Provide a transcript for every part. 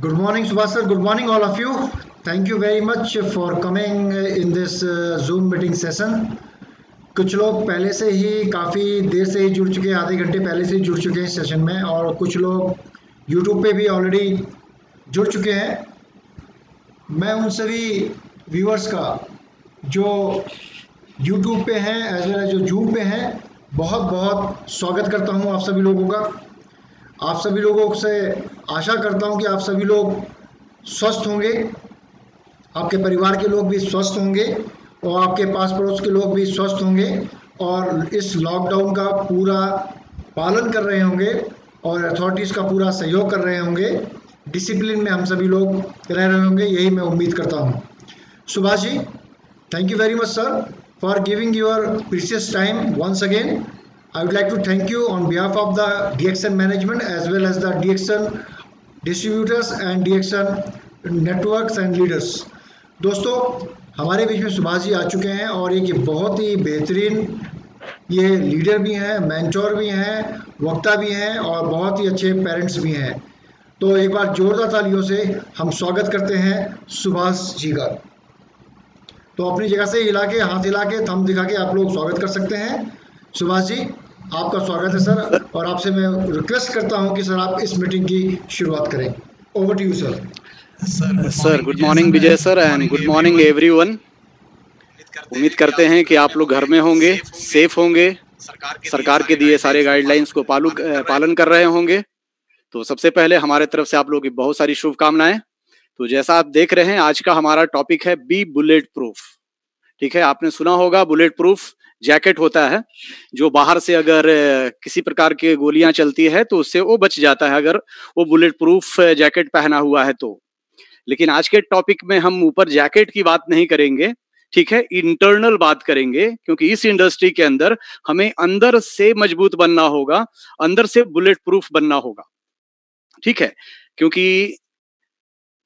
Good morning, Subhash sir. Good morning, all of you. Thank you very much for coming in this uh, Zoom meeting session. कुछ लोग पहले से ही काफ़ी देर से ही जुड़ चुके हैं आधे घंटे पहले से ही जुड़ चुके हैं इस सेशन में और कुछ लोग YouTube पे भी ऑलरेडी जुड़ चुके हैं मैं उन सभी व्यूअर्स का जो YouTube पे हैं एज वेल एज जो जूम पे हैं बहुत बहुत स्वागत करता हूं आप सभी लोगों का आप सभी लोगों से आशा करता हूँ कि आप सभी लोग स्वस्थ होंगे आपके परिवार के लोग भी स्वस्थ होंगे और आपके पास पड़ोस के लोग भी स्वस्थ होंगे और इस लॉकडाउन का पूरा पालन कर रहे होंगे और अथॉरिटीज़ का पूरा सहयोग कर रहे होंगे डिसिप्लिन में हम सभी लोग रह रहे होंगे यही मैं उम्मीद करता हूँ Subhash ji thank you very much sir for giving your precious time once again I would like to thank you on behalf of the DXN management as well as the DXN distributors and DXN networks and leaders. दोस्तों हमारे बीच में सुभाष जी आ चुके हैं और एक बहुत ही बेहतरीन ये लीडर भी हैं मैंचोर भी हैं वक्ता भी हैं और बहुत ही अच्छे पेरेंट्स भी हैं तो एक बार जोरदार तालियों से हम स्वागत करते हैं सुभाष जी का तो अपनी जगह से हिला के हाथ हिला के थम दिखा के आप लोग स्वागत कर सकते हैं सुभाष जी आपका स्वागत है सर और आपसे मैं रिक्वेस्ट करता हूं कि सर आप इस मीटिंग की शुरुआत करें over to you sir sir good morning Vijay sir and good morning everyone उम्मीद करते हैं कि आप लोग घर में होंगे सेफ होंगे सरकार के दिए सारे गाइडलाइंस को पालू पालन कर रहे होंगे तो सबसे पहले हमारे तरफ से आप लोगों की बहुत सारी शुभकामनाएं तो जैसा आप देख रहे हैं आज का हमारा टॉपिक है बी बुलेट प्रूफ ठीक है आपने सुना होगा बुलेट प्रूफ जैकेट होता है जो बाहर से अगर किसी प्रकार की गोलियां चलती है तो उससे वो बच जाता है अगर वो बुलेट प्रूफ जैकेट पहना हुआ है तो लेकिन आज के टॉपिक में हम ऊपर जैकेट की बात नहीं करेंगे ठीक है इंटरनल बात करेंगे क्योंकि इस इंडस्ट्री के अंदर हमें अंदर से मजबूत बनना होगा अंदर से बुलेट प्रूफ बनना होगा ठीक है क्योंकि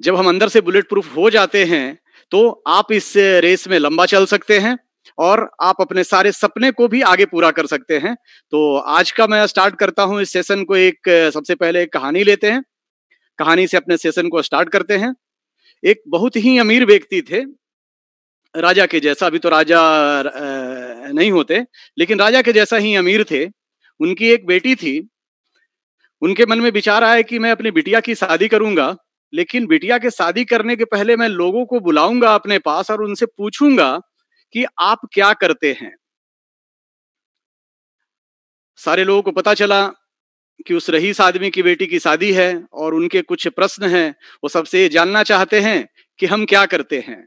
जब हम अंदर से बुलेट प्रूफ हो जाते हैं तो आप इस रेस में लंबा चल सकते हैं और आप अपने सारे सपने को भी आगे पूरा कर सकते हैं तो आज का मैं स्टार्ट करता हूं इस सेशन को एक सबसे पहले एक कहानी लेते हैं कहानी से अपने सेशन को स्टार्ट करते हैं एक बहुत ही अमीर व्यक्ति थे राजा के जैसा अभी तो राजा नहीं होते लेकिन राजा के जैसा ही अमीर थे उनकी एक बेटी थी उनके मन में विचार आया कि मैं अपनी बिटिया की शादी करूंगा लेकिन बिटिया के शादी करने के पहले मैं लोगों को बुलाऊंगा अपने पास और उनसे पूछूंगा कि आप क्या करते हैं सारे लोगों को पता चला कि उस रईस आदमी की बेटी की शादी है और उनके कुछ प्रश्न हैं वो सबसे ये जानना चाहते हैं कि हम क्या करते हैं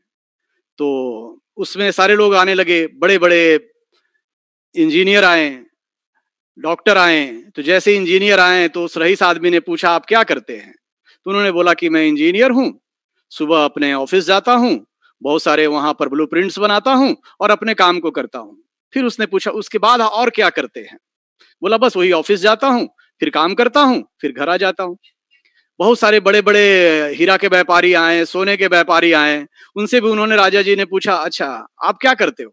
तो उसमें सारे लोग आने लगे बड़े बड़े इंजीनियर आए डॉक्टर आए तो जैसे इंजीनियर आए तो उस रईस आदमी ने पूछा आप क्या करते हैं तो उन्होंने बोला कि मैं इंजीनियर हूं सुबह अपने ऑफिस जाता हूं बहुत सारे वहां पर ब्लू बनाता हूँ और अपने काम को करता हूँ फिर उसने पूछा उसके बाद और क्या करते हैं बोला बस वही ऑफिस जाता हूँ फिर काम करता हूँ फिर घर आ जाता हूँ बहुत सारे बड़े बड़े हीरा के व्यापारी आए सोने के व्यापारी आए उनसे भी उन्होंने राजा जी ने पूछा अच्छा आप क्या करते हो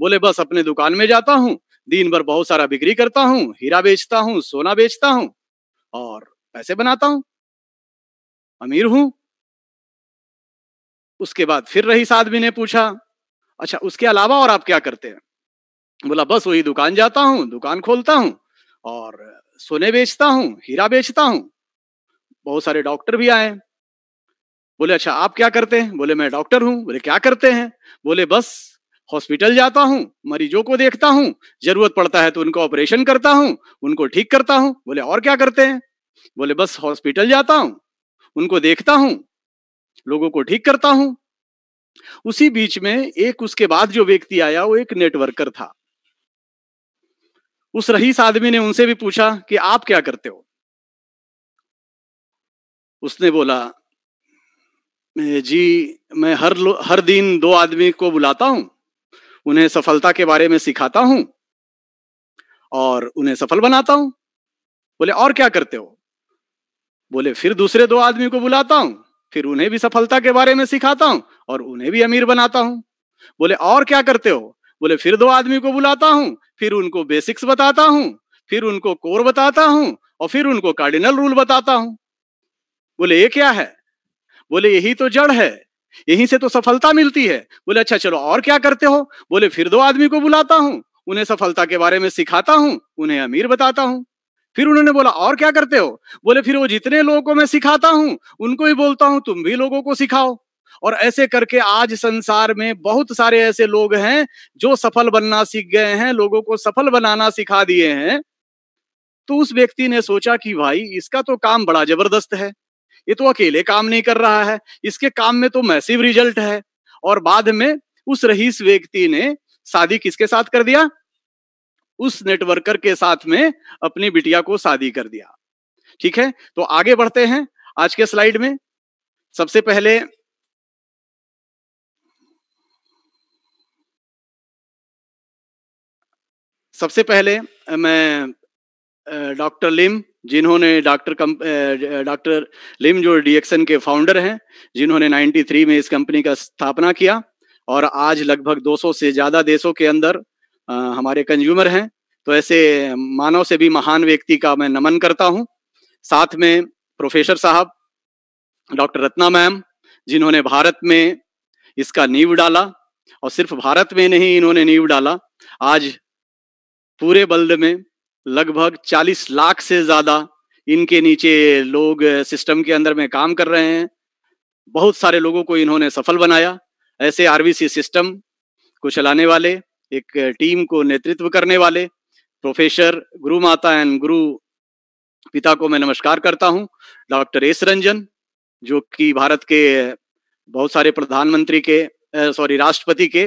बोले बस अपने दुकान में जाता हूँ दिन भर बहुत सारा बिक्री करता हूँ हीरा बेचता हूँ सोना बेचता हूँ और पैसे बनाता हूँ अमीर हूँ उसके बाद फिर रही आदमी ने पूछा अच्छा उसके अलावा और आप क्या करते हैं बोला बस वही दुकान जाता हूं दुकान खोलता हूं और सोने बेचता हूं हीरा बेचता हूं बहुत सारे डॉक्टर भी आए बोले अच्छा आप क्या करते हैं बोले मैं डॉक्टर हूं बोले क्या करते हैं बोले बस हॉस्पिटल जाता हूं मरीजों को देखता हूं जरूरत पड़ता है तो उनको ऑपरेशन करता हूं उनको ठीक करता हूं बोले और क्या करते हैं बोले बस हॉस्पिटल जाता हूं उनको देखता हूं लोगों को ठीक करता हूं उसी बीच में एक उसके बाद जो व्यक्ति आया वो एक नेटवर्कर था उस रहीस आदमी ने उनसे भी पूछा कि आप क्या करते हो उसने बोला जी मैं हर हर दिन दो आदमी को बुलाता हूं उन्हें सफलता के बारे में सिखाता हूं और उन्हें सफल बनाता हूं बोले और क्या करते हो बोले फिर दूसरे दो आदमी को बुलाता हूं फिर उन्हें भी सफलता के बारे में सिखाता हूं और उन्हें भी अमीर बनाता हूं बोले और क्या करते हो बोले फिर दो आदमी को बुलाता हूं फिर उनको बेसिक्स बताता हूं फिर उनको कोर बताता हूं और फिर उनको कार्डिनल रूल बताता हूं बोले ये क्या है बोले यही तो जड़ है यहीं से तो सफलता मिलती है बोले अच्छा चलो और क्या करते हो बोले फिर दो आदमी को बुलाता हूं उन्हें सफलता के बारे में सिखाता हूं उन्हें अमीर बताता हूं फिर उन्होंने बोला और क्या करते हो बोले फिर वो जितने लोगों को मैं सिखाता हूं उनको ही बोलता हूं तुम भी लोगों को सिखाओ और ऐसे करके आज संसार में बहुत सारे ऐसे लोग हैं जो सफल बनना सीख गए हैं लोगों को सफल बनाना सिखा दिए हैं तो उस व्यक्ति ने सोचा कि भाई इसका तो काम बड़ा जबरदस्त है ये तो अकेले काम नहीं कर रहा है इसके काम में तो मैसिव रिजल्ट है और बाद में उस रहीस व्यक्ति ने शादी किसके साथ कर दिया उस नेटवर्कर के साथ में अपनी बिटिया को शादी कर दिया ठीक है तो आगे बढ़ते हैं आज के स्लाइड में सबसे पहले सबसे पहले मैं डॉक्टर लिम जिन्होंने डॉक्टर डॉक्टर लिम जो डीएक्सन के फाउंडर हैं जिन्होंने 93 में इस कंपनी का स्थापना किया और आज लगभग 200 से ज्यादा देशों के अंदर हमारे कंज्यूमर हैं तो ऐसे मानव से भी महान व्यक्ति का मैं नमन करता हूं साथ में प्रोफेसर साहब डॉक्टर रत्ना मैम जिन्होंने भारत में इसका नींव डाला और सिर्फ भारत में नहीं इन्होंने नींव डाला आज पूरे बल्द में लगभग 40 लाख से ज्यादा इनके नीचे लोग सिस्टम के अंदर में काम कर रहे हैं बहुत सारे लोगों को इन्होंने सफल बनाया ऐसे आरबीसी सिस्टम को चलाने वाले एक टीम को नेतृत्व करने वाले प्रोफेसर गुरु माता एंड गुरु पिता को मैं नमस्कार करता हूं डॉक्टर एस रंजन जो कि भारत के बहुत सारे प्रधानमंत्री के सॉरी राष्ट्रपति के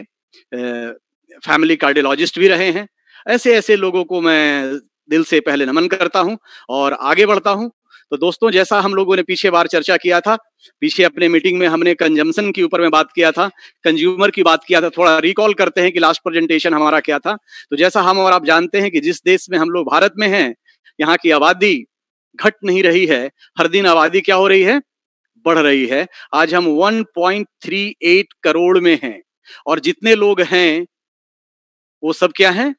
फैमिली कार्डियोलॉजिस्ट भी रहे हैं ऐसे ऐसे लोगों को मैं दिल से पहले नमन करता हूं और आगे बढ़ता हूं तो दोस्तों जैसा हम लोगों ने पीछे बार चर्चा किया था पीछे अपने मीटिंग में हमने कंजम्पन के ऊपर में बात किया था कंज्यूमर की बात किया था थोड़ा रिकॉल करते हैं कि लास्ट प्रेजेंटेशन हमारा क्या था तो जैसा हम और आप जानते हैं कि जिस देश में हम लोग भारत में हैं यहाँ की आबादी घट नहीं रही है हर दिन आबादी क्या हो रही है बढ़ रही है आज हम 1.38 करोड़ में हैं और जितने लोग हैं वो सब क्या हैं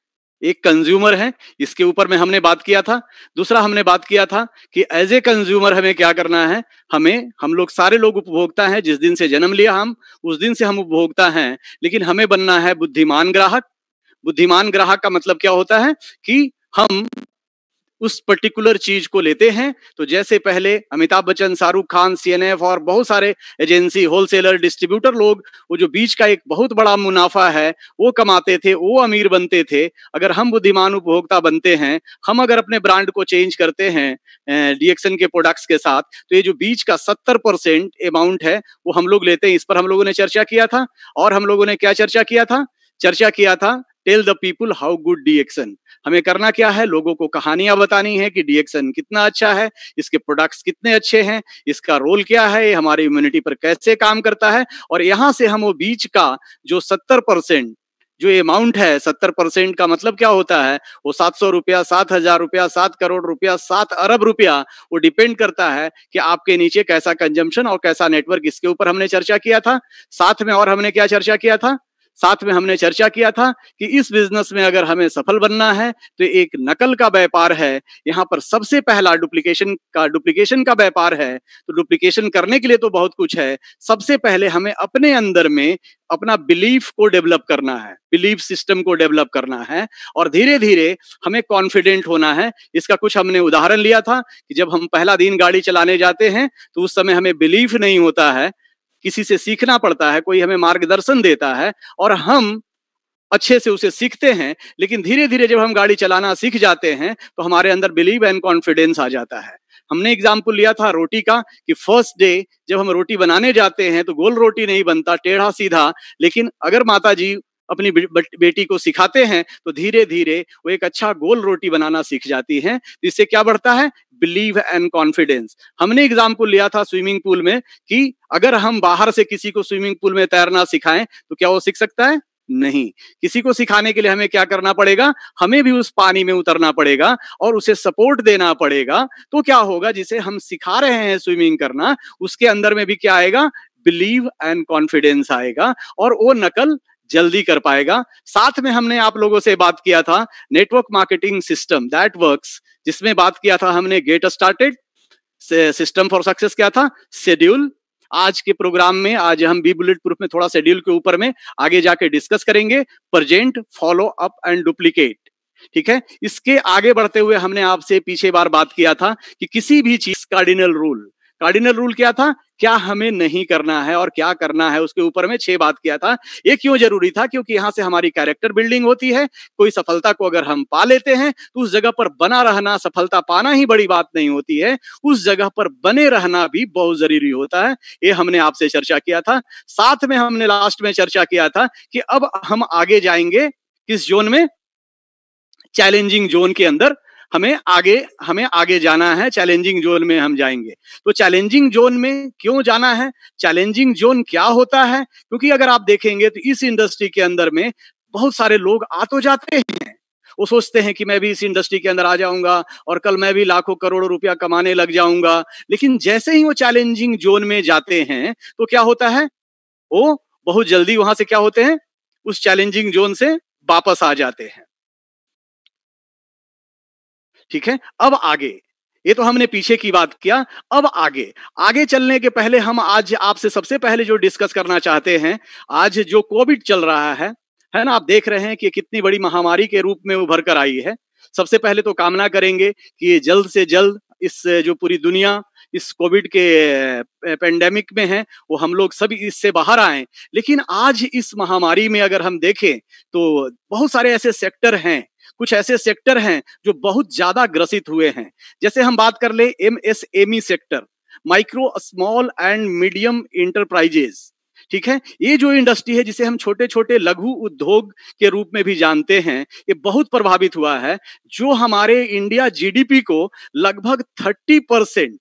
एक कंज्यूमर है इसके ऊपर में हमने बात किया था दूसरा हमने बात किया था कि एज ए कंज्यूमर हमें क्या करना है हमें हम लोग सारे लोग उपभोक्ता हैं जिस दिन से जन्म लिया हम उस दिन से हम उपभोक्ता हैं लेकिन हमें बनना है बुद्धिमान ग्राहक बुद्धिमान ग्राहक का मतलब क्या होता है कि हम उस पर्टिकुलर चीज को लेते हैं तो जैसे पहले अमिताभ बच्चन शाहरुख खान सीएनएफ और बहुत सारे एजेंसी होलसेलर डिस्ट्रीब्यूटर लोग वो जो बीच का एक बहुत बड़ा मुनाफा है वो कमाते थे वो अमीर बनते थे अगर हम बुद्धिमान उपभोक्ता बनते हैं हम अगर अपने ब्रांड को चेंज करते हैं डीएक्सन के प्रोडक्ट्स के साथ तो ये जो बीच का सत्तर परसेंट अमाउंट है वो हम लोग लेते हैं इस पर हम लोगों ने चर्चा किया था और हम लोगों ने क्या चर्चा किया था चर्चा किया था tell the people how good the action हमें करना क्या है लोगों को कहानियां बतानी है कि डीएक्सएन कितना अच्छा है इसके प्रोडक्ट्स कितने अच्छे हैं इसका रोल क्या है ये हमारी इम्यूनिटी पर कैसे काम करता है और यहाँ से हम वो बीज का जो सत्तर परसेंट जो अमाउंट है सत्तर परसेंट का मतलब क्या होता है वो सात सौ रुपया सात हजार रुपया सात करोड़ रुपया सात अरब रुपया वो डिपेंड करता है कि आपके नीचे कैसा कंजम्पशन और कैसा नेटवर्क इसके ऊपर हमने चर्चा किया था साथ में और हमने क्या चर्चा किया था साथ में हमने चर्चा किया था कि इस बिजनेस में अगर हमें सफल बनना है तो एक नकल का व्यापार है यहाँ पर सबसे पहला डुप्लीकेशन का डुप्लीकेशन का व्यापार है तो डुप्लीकेशन करने के लिए तो बहुत कुछ है सबसे पहले हमें अपने अंदर में अपना बिलीफ को डेवलप करना है बिलीफ सिस्टम को डेवलप करना है और धीरे धीरे हमें कॉन्फिडेंट होना है इसका कुछ हमने उदाहरण लिया था कि जब हम पहला दिन गाड़ी चलाने जाते हैं तो उस समय हमें बिलीफ नहीं होता है किसी से सीखना पड़ता है कोई हमें मार्गदर्शन देता है और हम अच्छे से उसे सीखते हैं लेकिन धीरे धीरे जब हम गाड़ी चलाना सीख जाते हैं तो हमारे अंदर बिलीव एंड कॉन्फिडेंस आ जाता है हमने एग्जाम्पल लिया था रोटी का कि फर्स्ट डे जब हम रोटी बनाने जाते हैं तो गोल रोटी नहीं बनता टेढ़ा सीधा लेकिन अगर माता जी अपनी बेटी को सिखाते हैं तो धीरे धीरे वो एक अच्छा गोल रोटी बनाना सीख जाती है तो इससे क्या बढ़ता है बिलीव एंड कॉन्फिडेंस हमने एग्जाम्पल लिया था स्विमिंग पूल में कि अगर हम बाहर से किसी को स्विमिंग पूल में तैरना सिखाएं तो क्या वो सीख सकता है नहीं किसी को सिखाने के लिए हमें क्या करना पड़ेगा हमें भी उस पानी में उतरना पड़ेगा और उसे सपोर्ट देना पड़ेगा तो क्या होगा जिसे हम सिखा रहे हैं स्विमिंग करना उसके अंदर में भी क्या आएगा बिलीव एंड कॉन्फिडेंस आएगा और वो नकल जल्दी कर पाएगा साथ में हमने आप लोगों से बात किया था network marketing system that works जिसमें बात किया था हमने get started system for success क्या था शेड्यूल आज के प्रोग्राम में आज हम बी बुलेट प्रूफ में थोड़ा शेड्यूल के ऊपर में आगे जाके डिस्कस करेंगे present follow up and duplicate ठीक है इसके आगे बढ़ते हुए हमने आपसे पीछे बार बात किया था कि किसी भी चीज कार्डिनल रूल कार्डिनल रूल क्या था क्या हमें नहीं करना है और क्या करना है उसके ऊपर में छह बात किया था ये क्यों जरूरी था क्योंकि यहां से हमारी कैरेक्टर बिल्डिंग होती है कोई सफलता को अगर हम पा लेते हैं तो उस जगह पर बना रहना सफलता पाना ही बड़ी बात नहीं होती है उस जगह पर बने रहना भी बहुत जरूरी होता है ये हमने आपसे चर्चा किया था साथ में हमने लास्ट में चर्चा किया था कि अब हम आगे जाएंगे किस जोन में चैलेंजिंग जोन के अंदर हमें आगे हमें आगे जाना है चैलेंजिंग जोन में हम जाएंगे तो चैलेंजिंग जोन में क्यों जाना है चैलेंजिंग जोन क्या होता है क्योंकि अगर आप देखेंगे तो इस इंडस्ट्री के अंदर में बहुत सारे लोग आ तो जाते हैं वो सोचते हैं कि मैं भी इस इंडस्ट्री के अंदर आ जाऊंगा और कल मैं भी लाखों करोड़ों रुपया कमाने लग जाऊंगा लेकिन जैसे ही वो चैलेंजिंग जोन में जाते हैं तो क्या होता है वो बहुत जल्दी वहां से क्या होते हैं उस चैलेंजिंग जोन से वापस आ जाते हैं ठीक है अब आगे ये तो हमने पीछे की बात किया अब आगे आगे चलने के पहले हम आज आपसे सबसे पहले जो डिस्कस करना चाहते हैं आज जो कोविड चल रहा है है ना आप देख रहे हैं कि कितनी बड़ी महामारी के रूप में उभर कर आई है सबसे पहले तो कामना करेंगे कि ये जल्द से जल्द इस जो पूरी दुनिया इस कोविड के पेंडेमिक में है वो हम लोग सभी इससे बाहर आए लेकिन आज इस महामारी में अगर हम देखें तो बहुत सारे ऐसे सेक्टर हैं कुछ ऐसे सेक्टर हैं जो बहुत ज्यादा ग्रसित हुए हैं जैसे हम बात कर ले M sector micro small and medium enterprises ठीक है ये जो इंडस्ट्री है जिसे हम छोटे छोटे लघु उद्योग के रूप में भी जानते हैं ये बहुत प्रभावित हुआ है जो हमारे इंडिया जीडीपी को लगभग थर्टी परसेंट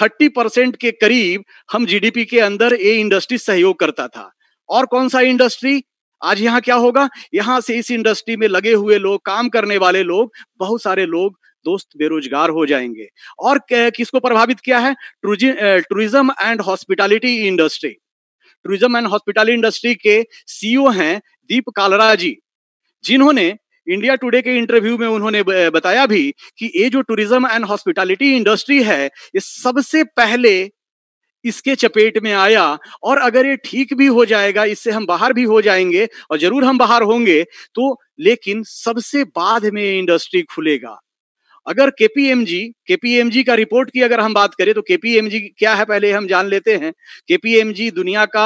थर्टी परसेंट के करीब हम जीडीपी के अंदर ये इंडस्ट्री सहयोग करता था और कौन सा इंडस्ट्री आज यहाँ क्या होगा यहाँ से इस इंडस्ट्री में लगे हुए लोग काम करने वाले लोग बहुत सारे लोग दोस्त बेरोजगार हो जाएंगे और किसको प्रभावित किया है tourism and hospitality industry tourism and hospitality industry के सीईओ e हैं दीप कालरा जी जिन्होंने इंडिया टुडे के इंटरव्यू में उन्होंने बताया भी कि ये जो टूरिज्म एंड हॉस्पिटैलिटी इंडस्ट्री है ये सबसे पहले इसके चपेट में आया और अगर ये ठीक भी हो जाएगा इससे हम बाहर भी हो जाएंगे और जरूर हम बाहर होंगे तो लेकिन सबसे बाद में इंडस्ट्री खुलेगा अगर केपीएमजी केपीएमजी का रिपोर्ट की अगर हम बात करें तो केपीएमजी क्या है पहले हम जान लेते हैं केपीएमजी दुनिया का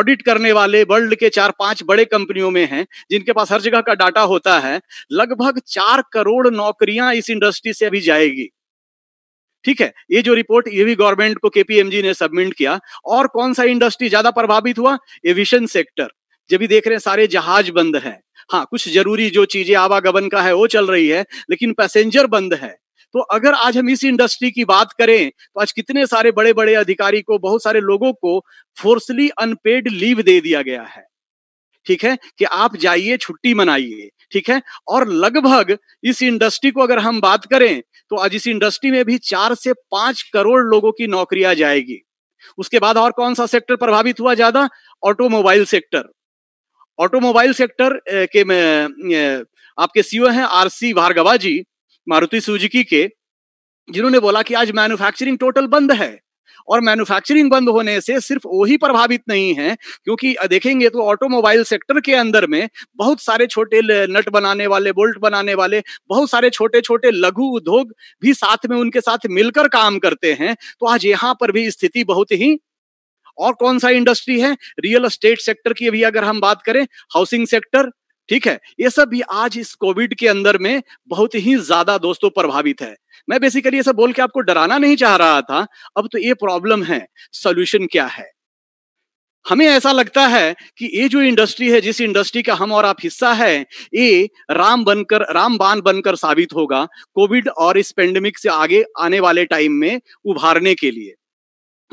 ऑडिट करने वाले वर्ल्ड के चार पांच बड़े कंपनियों में हैं जिनके पास हर जगह का डाटा होता है लगभग चार करोड़ नौकरियां इस इंडस्ट्री से अभी जाएगी ठीक है ये जो रिपोर्ट ये भी गवर्नमेंट को केपीएमजी ने सबमिट किया और कौन सा इंडस्ट्री ज्यादा प्रभावित हुआ एविशन सेक्टर जब भी देख रहे हैं सारे जहाज बंद है हाँ कुछ जरूरी जो चीजें आवागमन का है वो चल रही है लेकिन पैसेंजर बंद है तो अगर आज हम इस इंडस्ट्री की बात करें तो आज कितने सारे बड़े बड़े अधिकारी को बहुत सारे लोगों को फोर्सली अनपेड लीव दे दिया गया है ठीक है कि आप जाइए छुट्टी मनाइए ठीक है और लगभग इस इंडस्ट्री को अगर हम बात करें तो आज इस इंडस्ट्री में भी चार से पांच करोड़ लोगों की नौकरियां जाएगी उसके बाद और कौन सा सेक्टर प्रभावित हुआ ज्यादा ऑटोमोबाइल सेक्टर ऑटोमोबाइल सेक्टर के आपके सीओ हैं आरसी भार्गवा जी मारुति सुजुकी के जिन्होंने बोला कि आज मैन्युफैक्चरिंग टोटल बंद है और मैन्युफैक्चरिंग बंद होने से सिर्फ वही प्रभावित नहीं है क्योंकि देखेंगे तो ऑटोमोबाइल सेक्टर के अंदर में बहुत सारे छोटे नट बनाने वाले बोल्ट बनाने वाले बहुत सारे छोटे छोटे लघु उद्योग भी साथ में उनके साथ मिलकर काम करते हैं तो आज यहाँ पर भी स्थिति बहुत ही और कौन सा इंडस्ट्री है रियल एस्टेट सेक्टर की भी अगर हम बात करें हाउसिंग सेक्टर ठीक है ये सब भी आज इस कोविड के अंदर में बहुत ही ज्यादा दोस्तों प्रभावित है मैं बेसिकली ये सब बोल के आपको डराना नहीं चाह रहा था अब तो ये प्रॉब्लम है सोल्यूशन क्या है हमें ऐसा लगता है कि ये जो इंडस्ट्री है जिस इंडस्ट्री का हम और आप हिस्सा है ये राम बनकर रामबान बनकर साबित होगा कोविड और इस पेंडेमिक से आगे आने वाले टाइम में उभारने के लिए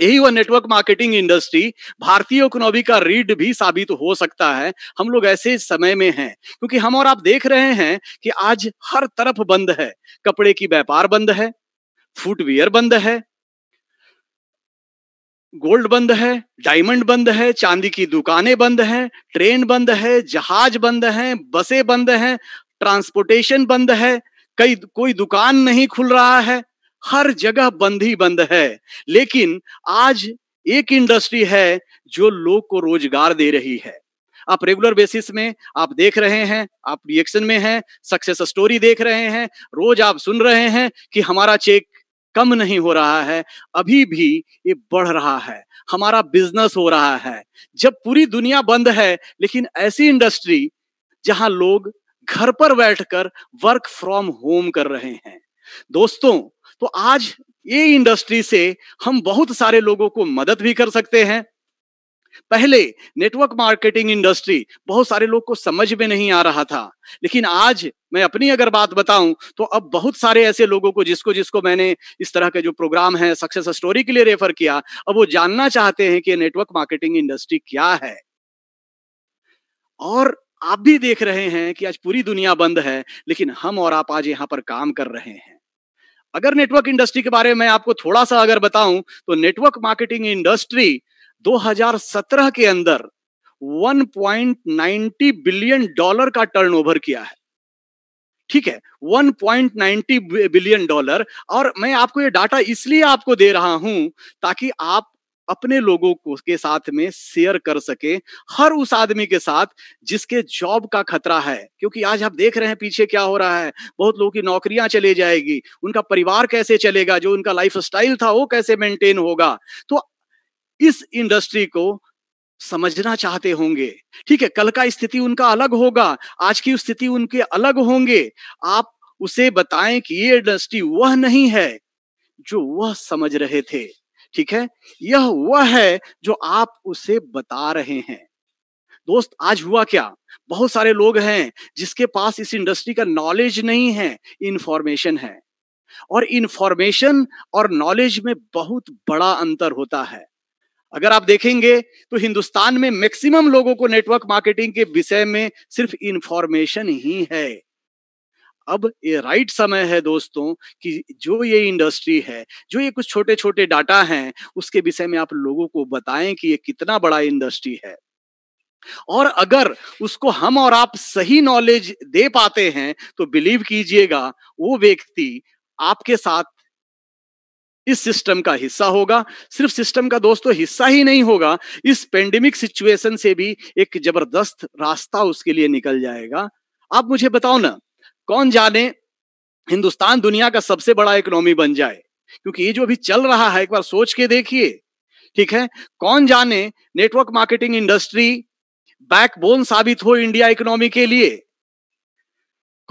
यही वह नेटवर्क मार्केटिंग इंडस्ट्री भारतीय इकोनॉमी का रीड भी साबित हो सकता है हम लोग ऐसे समय में हैं क्योंकि हम और आप देख रहे हैं कि आज हर तरफ बंद है कपड़े की व्यापार बंद है फुटवेयर बंद है गोल्ड बंद है डायमंड बंद है चांदी की दुकानें बंद है ट्रेन बंद है जहाज बंद है बसें बंद हैं ट्रांसपोर्टेशन बंद है कई कोई दुकान नहीं खुल रहा है हर जगह बंद ही बंद है लेकिन आज एक इंडस्ट्री है जो लोग को रोजगार दे रही है आप रेगुलर बेसिस में आप देख रहे हैं आप रिएक्शन में हैं सक्सेस स्टोरी देख रहे हैं रोज आप सुन रहे हैं कि हमारा चेक कम नहीं हो रहा है अभी भी ये बढ़ रहा है हमारा बिजनेस हो रहा है जब पूरी दुनिया बंद है लेकिन ऐसी इंडस्ट्री जहां लोग घर पर बैठकर वर्क फ्रॉम होम कर रहे हैं दोस्तों तो आज ये इंडस्ट्री से हम बहुत सारे लोगों को मदद भी कर सकते हैं पहले नेटवर्क मार्केटिंग इंडस्ट्री बहुत सारे लोग को समझ में नहीं आ रहा था लेकिन आज मैं अपनी अगर बात बताऊं तो अब बहुत सारे ऐसे लोगों को जिसको जिसको मैंने इस तरह के जो प्रोग्राम है सक्सेस स्टोरी के लिए रेफर किया अब वो जानना चाहते हैं कि नेटवर्क मार्केटिंग इंडस्ट्री क्या है और आप भी देख रहे हैं कि आज पूरी दुनिया बंद है लेकिन हम और आप आज यहां पर काम कर रहे हैं अगर नेटवर्क इंडस्ट्री के बारे में आपको थोड़ा सा अगर बताऊं तो नेटवर्क मार्केटिंग इंडस्ट्री 2017 के अंदर 1.90 बिलियन डॉलर का टर्नओवर किया है ठीक है 1.90 बिलियन डॉलर और मैं आपको ये डाटा इसलिए आपको दे रहा हूं ताकि आप अपने लोगों को के साथ में शेयर कर सके हर उस आदमी के साथ जिसके जॉब का खतरा है क्योंकि आज आप देख रहे हैं पीछे क्या हो रहा है बहुत लोगों की नौकरियां चले जाएगी उनका परिवार कैसे चलेगा जो उनका लाइफ स्टाइल था वो कैसे मेंटेन होगा तो इस इंडस्ट्री को समझना चाहते होंगे ठीक है कल का स्थिति उनका अलग होगा आज की स्थिति उनके अलग होंगे आप उसे बताएं कि ये इंडस्ट्री वह नहीं है जो वह समझ रहे थे ठीक है यह वह है जो आप उसे बता रहे हैं दोस्त आज हुआ क्या बहुत सारे लोग हैं जिसके पास इस इंडस्ट्री का नॉलेज नहीं है इंफॉर्मेशन है और इंफॉर्मेशन और नॉलेज में बहुत बड़ा अंतर होता है अगर आप देखेंगे तो हिंदुस्तान में मैक्सिमम लोगों को नेटवर्क मार्केटिंग के विषय में सिर्फ इंफॉर्मेशन ही है अब ये राइट समय है दोस्तों कि जो ये इंडस्ट्री है जो ये कुछ छोटे छोटे डाटा हैं उसके विषय में आप लोगों को बताएं कि ये कितना बड़ा इंडस्ट्री है और अगर उसको हम और आप सही नॉलेज दे पाते हैं तो बिलीव कीजिएगा वो व्यक्ति आपके साथ इस सिस्टम का हिस्सा होगा सिर्फ सिस्टम का दोस्तों हिस्सा ही नहीं होगा इस पेंडेमिक सिचुएशन से भी एक जबरदस्त रास्ता उसके लिए निकल जाएगा आप मुझे बताओ ना कौन जाने हिंदुस्तान दुनिया का सबसे बड़ा इकोनॉमी बन जाए क्योंकि ये जो अभी चल रहा है एक बार सोच के देखिए ठीक है कौन जाने नेटवर्क मार्केटिंग इंडस्ट्री बैकबोन साबित हो इंडिया इकोनॉमी के लिए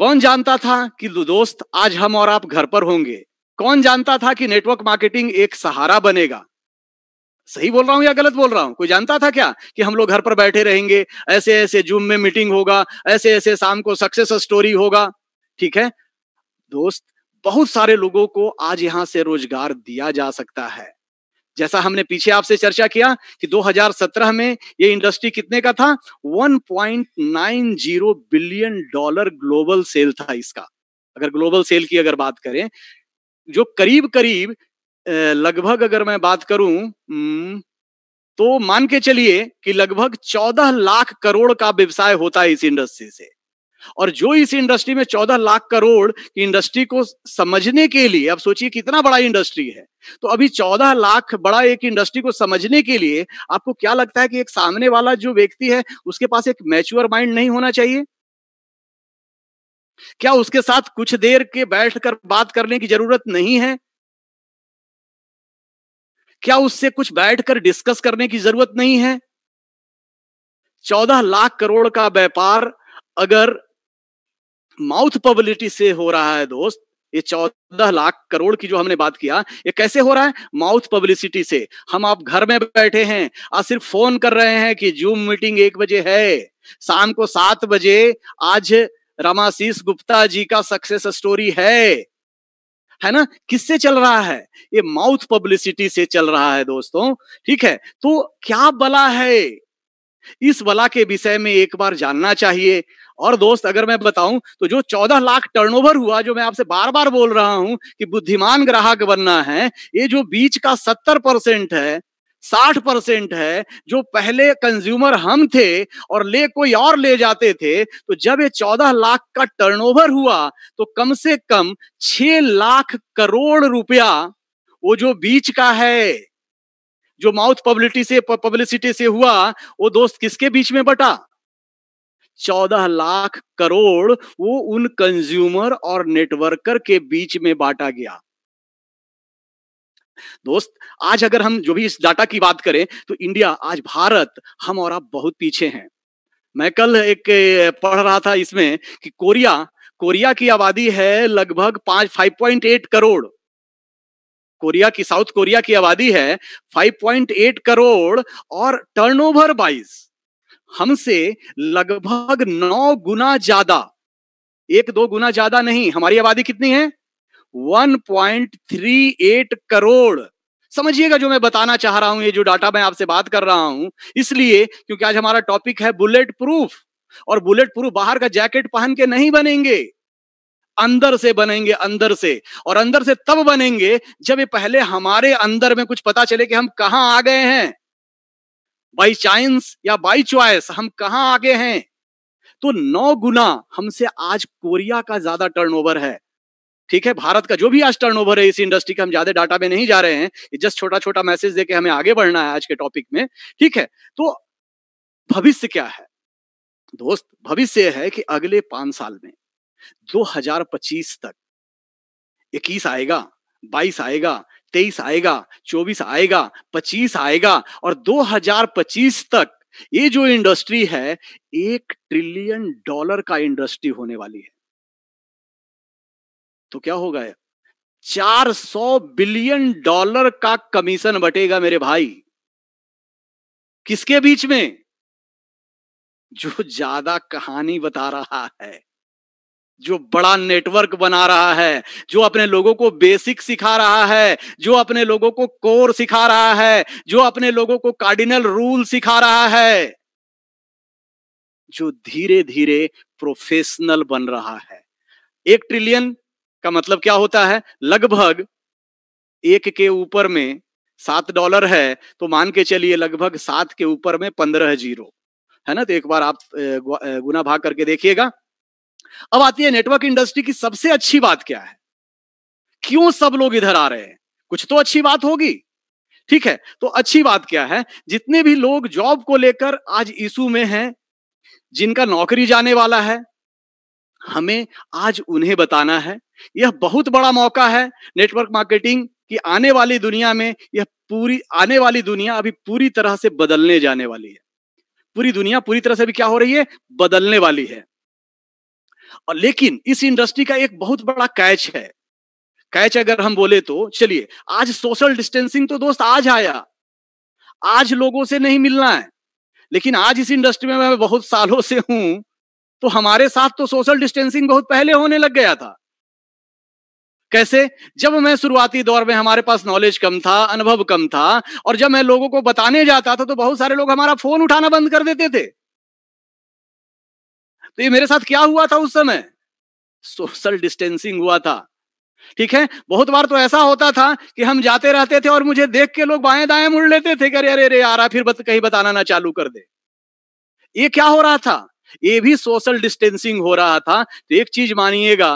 कौन जानता था कि दोस्त आज हम और आप घर पर होंगे कौन जानता था कि नेटवर्क मार्केटिंग एक सहारा बनेगा सही बोल रहा हूं या गलत बोल रहा हूं कोई जानता था क्या कि हम लोग घर पर बैठे रहेंगे ऐसे ऐसे जूम में मीटिंग होगा ऐसे ऐसे शाम को सक्सेस स्टोरी होगा ठीक है दोस्त बहुत सारे लोगों को आज यहां से रोजगार दिया जा सकता है जैसा हमने पीछे आपसे चर्चा किया कि 2017 में ये इंडस्ट्री कितने का था 1.90 बिलियन डॉलर ग्लोबल सेल था इसका अगर ग्लोबल सेल की अगर बात करें जो करीब करीब लगभग अगर मैं बात करूं तो मान के चलिए कि लगभग 14 लाख करोड़ का व्यवसाय होता है इस इंडस्ट्री से और जो इस इंडस्ट्री में चौदह लाख करोड़ की इंडस्ट्री को समझने के लिए अब सोचिए कितना बड़ा इंडस्ट्री है तो अभी चौदह लाख बड़ा एक इंडस्ट्री को समझने के लिए आपको क्या लगता है कि एक सामने वाला जो व्यक्ति है उसके पास एक मैच्योर माइंड नहीं होना चाहिए क्या उसके साथ कुछ देर के बैठकर बात करने की जरूरत नहीं है क्या उससे कुछ बैठकर डिस्कस करने की जरूरत नहीं है चौदह लाख करोड़ का व्यापार अगर माउथ पब्लिसिटी से हो रहा है दोस्त ये चौदह लाख करोड़ की जो हमने बात किया ये कैसे हो रहा है माउथ पब्लिसिटी से हम आप घर में बैठे हैं आज सिर्फ फोन कर रहे हैं कि जूम मीटिंग एक बजे है शाम को सात बजे आज रमाशीष गुप्ता जी का सक्सेस स्टोरी है है ना किससे चल रहा है ये माउथ पब्लिसिटी से चल रहा है दोस्तों ठीक है तो क्या बला है इस बला के विषय में एक बार जानना चाहिए और दोस्त अगर मैं बताऊं तो जो चौदह लाख टर्नओवर हुआ जो मैं आपसे बार बार बोल रहा हूं कि बुद्धिमान ग्राहक बनना है ये जो बीच का सत्तर परसेंट है साठ परसेंट है जो पहले कंज्यूमर हम थे और ले कोई और ले जाते थे तो जब ये चौदह लाख का टर्नओवर हुआ तो कम से कम छह लाख करोड़ रुपया वो जो बीच का है जो माउथ पब्लिटी से पब्लिसिटी से हुआ वो दोस्त किसके बीच में बटा चौदह लाख करोड़ वो उन कंज्यूमर और नेटवर्कर के बीच में बांटा गया दोस्त आज अगर हम जो भी इस डाटा की बात करें तो इंडिया आज भारत हम और आप बहुत पीछे हैं मैं कल एक पढ़ रहा था इसमें कि कोरिया कोरिया की आबादी है लगभग पांच five point eight crore Korea की साउथ कोरिया की आबादी है फाइव पॉइंट एट करोड़ और टर्नओवर 22 हमसे लगभग नौ गुना ज्यादा एक दो गुना ज्यादा नहीं हमारी आबादी कितनी है 1.38 करोड़ समझिएगा जो मैं बताना चाह रहा हूं ये जो डाटा मैं आपसे बात कर रहा हूं इसलिए क्योंकि आज हमारा टॉपिक है बुलेट प्रूफ और बुलेट प्रूफ बाहर का जैकेट पहन के नहीं बनेंगे अंदर से बनेंगे अंदर से और अंदर से तब बनेंगे जब ये पहले हमारे अंदर में कुछ पता चले कि हम कहां आ गए हैं बाई चांस या बाई चॉइस हम कहा आगे हैं तो नौ गुना हमसे आज कोरिया का ज्यादा टर्नओवर है ठीक है भारत का जो भी आज टर्नओवर है इस इंडस्ट्री का हम ज्यादा डाटा में नहीं जा रहे हैं जस्ट छोटा छोटा मैसेज देके हमें आगे बढ़ना है आज के टॉपिक में ठीक है तो भविष्य क्या है दोस्त भविष्य है कि अगले पांच साल में 2025 तक 21 आएगा 22 आएगा तेईस आएगा चौबीस आएगा पच्चीस आएगा और 2025 तक ये जो इंडस्ट्री है एक ट्रिलियन डॉलर का इंडस्ट्री होने वाली है तो क्या होगा चार सौ बिलियन डॉलर का कमीशन बटेगा मेरे भाई किसके बीच में जो ज्यादा कहानी बता रहा है जो बड़ा नेटवर्क बना रहा है जो अपने लोगों को बेसिक सिखा रहा है जो अपने लोगों को कोर सिखा रहा है जो अपने लोगों को कार्डिनल रूल सिखा रहा है जो धीरे धीरे प्रोफेशनल बन रहा है एक ट्रिलियन का मतलब क्या होता है लगभग एक के ऊपर में सात डॉलर है तो मान के चलिए लगभग सात के ऊपर में पंद्रह जीरो है ना तो एक बार आप गुना भाग करके देखिएगा अब आती है नेटवर्क इंडस्ट्री की सबसे अच्छी बात क्या है क्यों सब लोग इधर आ रहे हैं कुछ तो अच्छी बात होगी ठीक है तो अच्छी बात क्या है जितने भी लोग जॉब को लेकर आज इशू में हैं जिनका नौकरी जाने वाला है हमें आज उन्हें बताना है यह बहुत बड़ा मौका है नेटवर्क मार्केटिंग की आने वाली दुनिया में यह पूरी आने वाली दुनिया अभी पूरी तरह से बदलने जाने वाली है पूरी दुनिया पूरी तरह से अभी क्या हो रही है बदलने वाली है और लेकिन इस इंडस्ट्री का एक बहुत बड़ा कैच है कैच अगर हम बोले तो चलिए आज सोशल डिस्टेंसिंग तो दोस्त आज आया आज लोगों से नहीं मिलना है लेकिन आज इस इंडस्ट्री में मैं बहुत सालों से हूं तो हमारे साथ तो सोशल डिस्टेंसिंग बहुत पहले होने लग गया था कैसे जब मैं शुरुआती दौर में हमारे पास नॉलेज कम था अनुभव कम था और जब मैं लोगों को बताने जाता था तो बहुत सारे लोग हमारा फोन उठाना बंद कर देते थे तो ये मेरे साथ क्या हुआ था उस समय सोशल डिस्टेंसिंग हुआ था ठीक है बहुत बार तो ऐसा होता था कि हम जाते रहते थे और मुझे देख के लोग बाएं दाएं मुड़ लेते थे अरे अरे अरे यार फिर बत, कहीं बताना ना चालू कर दे ये क्या हो रहा था ये भी सोशल डिस्टेंसिंग हो रहा था तो एक चीज मानिएगा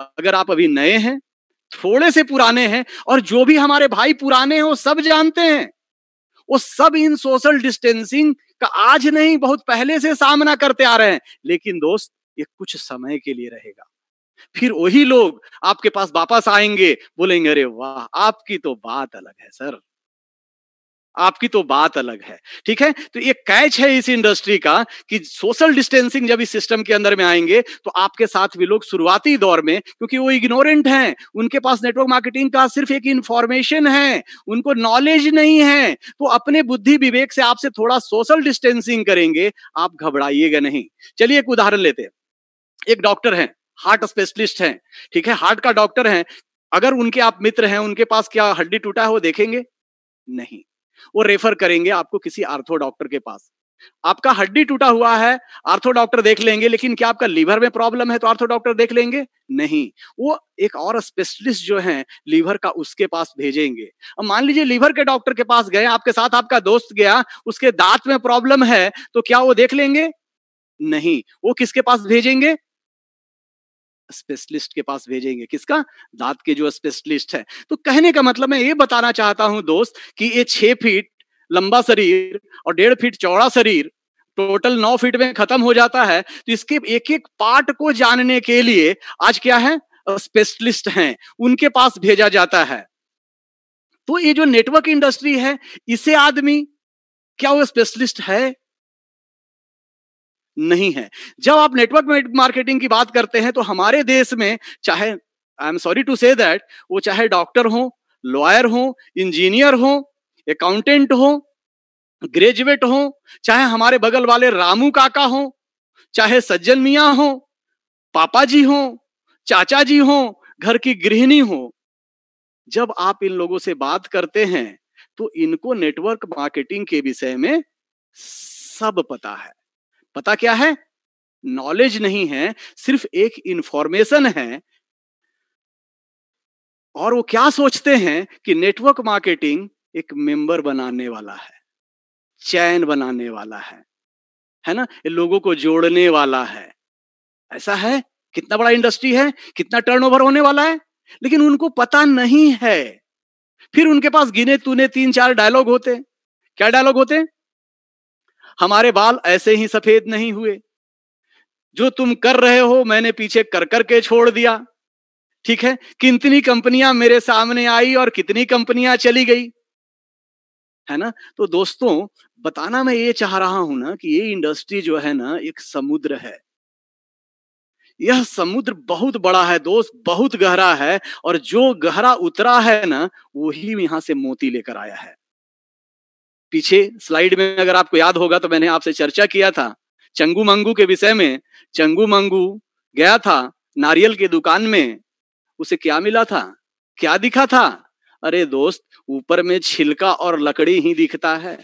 अगर आप अभी नए हैं थोड़े से पुराने हैं और जो भी हमारे भाई पुराने हैं वो सब जानते हैं वो सब इन सोशल डिस्टेंसिंग का आज नहीं बहुत पहले से सामना करते आ रहे हैं लेकिन दोस्त ये कुछ समय के लिए रहेगा फिर वही लोग आपके पास वापस आएंगे बोलेंगे अरे वाह आपकी तो बात अलग है सर आपकी तो बात अलग है ठीक है तो ये कैच है इस इंडस्ट्री का कि सोशल डिस्टेंसिंग जब इस सिस्टम के अंदर में आएंगे तो आपके साथ भी लोग शुरुआती दौर में क्योंकि वो इग्नोरेंट हैं उनके पास नेटवर्क मार्केटिंग का सिर्फ एक इंफॉर्मेशन है उनको नॉलेज नहीं है तो अपने बुद्धि विवेक से आपसे थोड़ा सोशल डिस्टेंसिंग करेंगे आप घबराइएगा नहीं चलिए एक उदाहरण लेते एक डॉक्टर है हार्ट स्पेशलिस्ट है ठीक है हार्ट का डॉक्टर है अगर उनके आप मित्र हैं उनके पास क्या हड्डी टूटा है वो देखेंगे नहीं वो रेफर करेंगे आपको किसी आर्थो डॉक्टर के पास आपका हड्डी टूटा हुआ है आर्थो डॉक्टर देख लेंगे लेकिन क्या आपका लीवर में प्रॉब्लम है तो आर्थो डॉक्टर देख लेंगे नहीं वो एक और स्पेशलिस्ट जो है लीवर का उसके पास भेजेंगे अब मान लीजिए लीवर के डॉक्टर के पास गए आपके साथ आपका दोस्त गया उसके दांत में प्रॉब्लम है तो क्या वो देख लेंगे नहीं वो किसके पास भेजेंगे स्पेशलिस्ट के पास भेजेंगे किसका दांत के जो स्पेशलिस्ट है तो कहने का मतलब मैं ये बताना चाहता हूं दोस्त कि ये छह फीट लंबा शरीर और डेढ़ फीट चौड़ा शरीर टोटल नौ फीट में खत्म हो जाता है तो इसके एक एक पार्ट को जानने के लिए आज क्या है स्पेशलिस्ट हैं उनके पास भेजा जाता है तो ये जो नेटवर्क इंडस्ट्री है इसे आदमी क्या वो स्पेशलिस्ट है नहीं है जब आप नेटवर्क मार्केटिंग की बात करते हैं तो हमारे देश में चाहे I am sorry to say that वो चाहे डॉक्टर हो लॉयर हो इंजीनियर हो अकाउंटेंट हो ग्रेजुएट हो चाहे हमारे बगल वाले रामू काका हो चाहे सज्जन मियाँ हो पापा जी हो चाचा जी हो घर की गृहिणी हो जब आप इन लोगों से बात करते हैं तो इनको नेटवर्क मार्केटिंग के विषय में सब पता है पता क्या है नॉलेज नहीं है सिर्फ एक इंफॉर्मेशन है और वो क्या सोचते हैं कि नेटवर्क मार्केटिंग एक मेंबर बनाने वाला है चैन बनाने वाला है है ना लोगों को जोड़ने वाला है ऐसा है कितना बड़ा इंडस्ट्री है कितना टर्नओवर होने वाला है लेकिन उनको पता नहीं है फिर उनके पास गिने तूने तीन चार डायलॉग होते क्या डायलॉग होते हमारे बाल ऐसे ही सफेद नहीं हुए जो तुम कर रहे हो मैंने पीछे कर कर के छोड़ दिया ठीक है कितनी कंपनियां मेरे सामने आई और कितनी कंपनियां चली गई है ना तो दोस्तों बताना मैं ये चाह रहा हूं ना कि ये इंडस्ट्री जो है ना एक समुद्र है यह समुद्र बहुत बड़ा है दोस्त बहुत गहरा है और जो गहरा उतरा है ना वही यहां से मोती लेकर आया है पीछे स्लाइड में अगर आपको याद होगा तो मैंने आपसे चर्चा किया था चंगू मंगू के विषय में चंगू मंगू गया था नारियल की दुकान में उसे क्या मिला था क्या दिखा था अरे दोस्त ऊपर में छिलका और लकड़ी ही दिखता है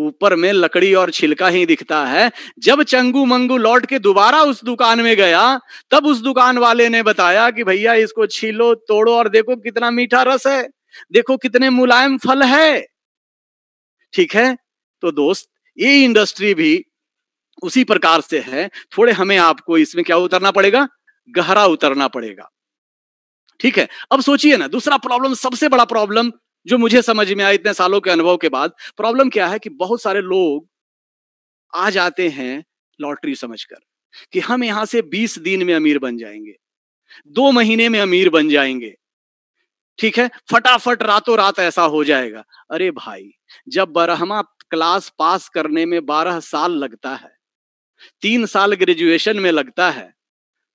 ऊपर में लकड़ी और छिलका ही दिखता है जब चंगू मंगू लौट के दोबारा उस दुकान में गया तब उस दुकान वाले ने बताया कि भैया इसको छीलो तोड़ो और देखो कितना मीठा रस है देखो कितने मुलायम फल है ठीक है तो दोस्त ये इंडस्ट्री भी उसी प्रकार से है थोड़े हमें आपको इसमें क्या उतरना पड़ेगा गहरा उतरना पड़ेगा ठीक है अब सोचिए ना दूसरा प्रॉब्लम सबसे बड़ा प्रॉब्लम जो मुझे समझ में आया इतने सालों के अनुभव के बाद प्रॉब्लम क्या है कि बहुत सारे लोग आ जाते हैं लॉटरी समझकर कि हम यहां से 20 दिन में अमीर बन जाएंगे दो महीने में अमीर बन जाएंगे ठीक है फटाफट रातों रात ऐसा हो जाएगा अरे भाई जब बारहवा क्लास पास करने में बारह साल लगता है तीन साल ग्रेजुएशन में लगता है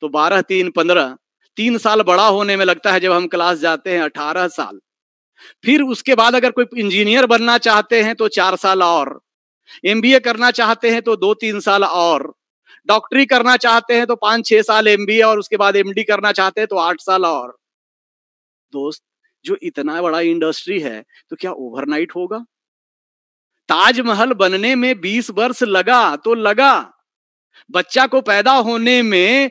तो बारह तीन पंद्रह तीन साल बड़ा होने में लगता है जब हम क्लास जाते हैं अठारह साल फिर उसके बाद अगर कोई इंजीनियर बनना चाहते हैं तो चार साल और एमबीए करना चाहते हैं तो दो तीन साल और डॉक्टरी करना चाहते हैं तो पांच छह साल एमबीए और उसके बाद एमडी करना चाहते हैं तो आठ साल और दोस्त जो इतना बड़ा इंडस्ट्री है तो क्या ओवरनाइट होगा ताजमहल बनने में बीस वर्ष लगा तो लगा बच्चा को पैदा होने में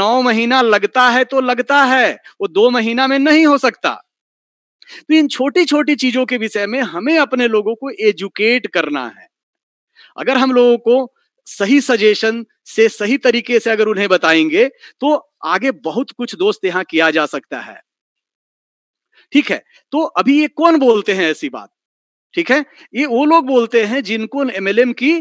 नौ महीना लगता है तो लगता है वो दो महीना में नहीं हो सकता तो इन छोटी छोटी चीजों के विषय में हमें अपने लोगों को एजुकेट करना है अगर हम लोगों को सही सजेशन से सही तरीके से अगर उन्हें बताएंगे तो आगे बहुत कुछ दोस्त यहां किया जा सकता है ठीक है तो अभी ये कौन बोलते हैं ऐसी बात ठीक है ये वो लोग बोलते हैं जिनको एमएलएम की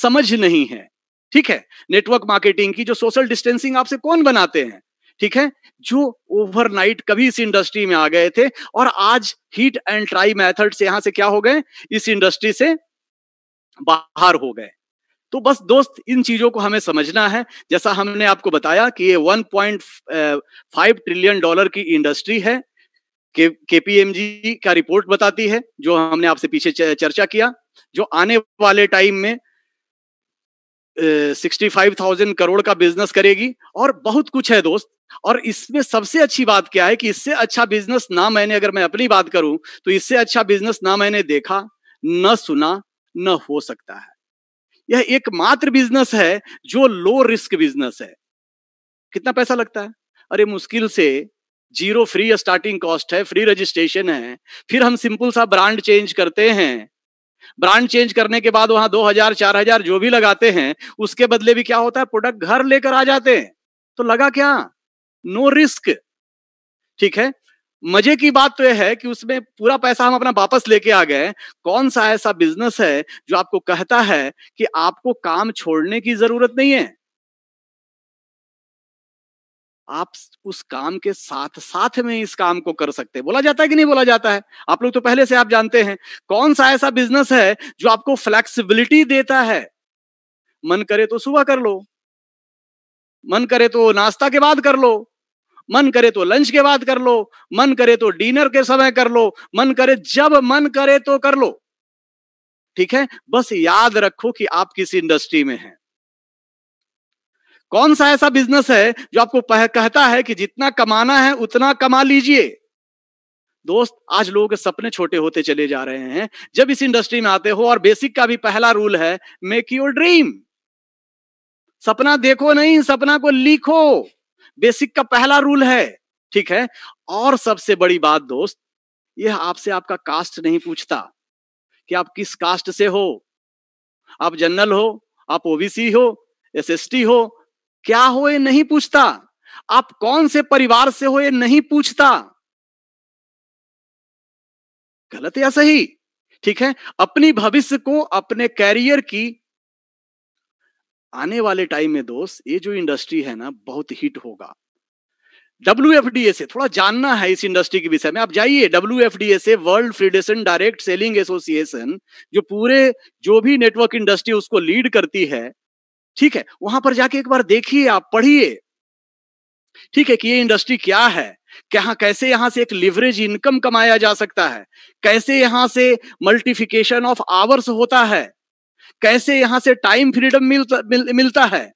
समझ नहीं है ठीक है नेटवर्क मार्केटिंग की जो सोशल डिस्टेंसिंग आपसे कौन बनाते हैं ठीक है जो ओवरनाइट कभी इस इंडस्ट्री में आ गए थे और आज हीट एंड ट्राई मेथड से यहां से क्या हो गए इस इंडस्ट्री से बाहर हो गए तो बस दोस्त इन चीजों को हमें समझना है जैसा हमने आपको बताया कि ये 1.5 ट्रिलियन डॉलर की इंडस्ट्री है के केपीएमजी का रिपोर्ट बताती है जो हमने आपसे पीछे चर्चा किया जो आने वाले टाइम में सिक्सटी फाइव थाउजेंड करोड़ का बिजनेस करेगी और बहुत कुछ है दोस्त और इसमें सबसे अच्छी बात क्या है कि इससे अच्छा बिजनेस ना मैंने अगर मैं अपनी बात करूं तो इससे अच्छा बिजनेस ना मैंने देखा न सुना न हो सकता है यह एकमात्र बिजनेस है जो लो रिस्क बिजनेस है कितना पैसा लगता है अरे मुश्किल से जीरो फ्री स्टार्टिंग कॉस्ट है फ्री रजिस्ट्रेशन है फिर हम सिंपल सा ब्रांड चेंज करते हैं ब्रांड चेंज करने के बाद वहां दो हजार चार हजार जो भी लगाते हैं उसके बदले भी क्या होता है प्रोडक्ट घर लेकर आ जाते हैं तो लगा क्या नो रिस्क ठीक है मजे की बात तो यह है कि उसमें पूरा पैसा हम अपना वापस लेके आ गए कौन सा ऐसा बिजनेस है जो आपको कहता है कि आपको काम छोड़ने की जरूरत नहीं है आप उस काम के साथ साथ में इस काम को कर सकते हैं बोला जाता है कि नहीं बोला जाता है आप लोग तो पहले से आप जानते हैं कौन सा ऐसा बिजनेस है जो आपको फ्लेक्सिबिलिटी देता है मन करे तो सुबह कर लो मन करे तो नाश्ता के बाद कर लो मन करे तो लंच के बाद कर लो मन करे तो डिनर के समय कर लो मन करे जब मन करे तो कर लो ठीक है बस याद रखो कि आप किस इंडस्ट्री में हैं कौन सा ऐसा बिजनेस है जो आपको कहता है कि जितना कमाना है उतना कमा लीजिए दोस्त आज लोगों के सपने छोटे होते चले जा रहे हैं जब इस इंडस्ट्री में आते हो और बेसिक का भी पहला रूल है मेक योर ड्रीम सपना देखो नहीं सपना को लिखो बेसिक का पहला रूल है ठीक है और सबसे बड़ी बात दोस्त यह आपसे आपका कास्ट नहीं पूछता कि आप किस कास्ट से हो आप जनरल हो आप ओबीसी हो एसएसटी हो क्या हो ये नहीं पूछता आप कौन से परिवार से हो ये नहीं पूछता गलत या सही ठीक है अपनी भविष्य को अपने कैरियर की आने वाले टाइम में दोस्त ये जो इंडस्ट्री है ना बहुत हिट होगा डब्ल्यू से थोड़ा जानना है इस इंडस्ट्री के विषय में आप जाइए डब्ल्यू से world federation direct selling association जो पूरे जो भी नेटवर्क इंडस्ट्री उसको लीड करती है ठीक है वहां पर जाके एक बार देखिए आप पढ़िए ठीक है कि ये इंडस्ट्री क्या है क्या कैसे यहां से एक लिवरेज इनकम कमाया जा सकता है कैसे यहां से मल्टीफिकेशन ऑफ आवर्स होता है कैसे यहां से टाइम फ्रीडम मिलता मिल, मिलता है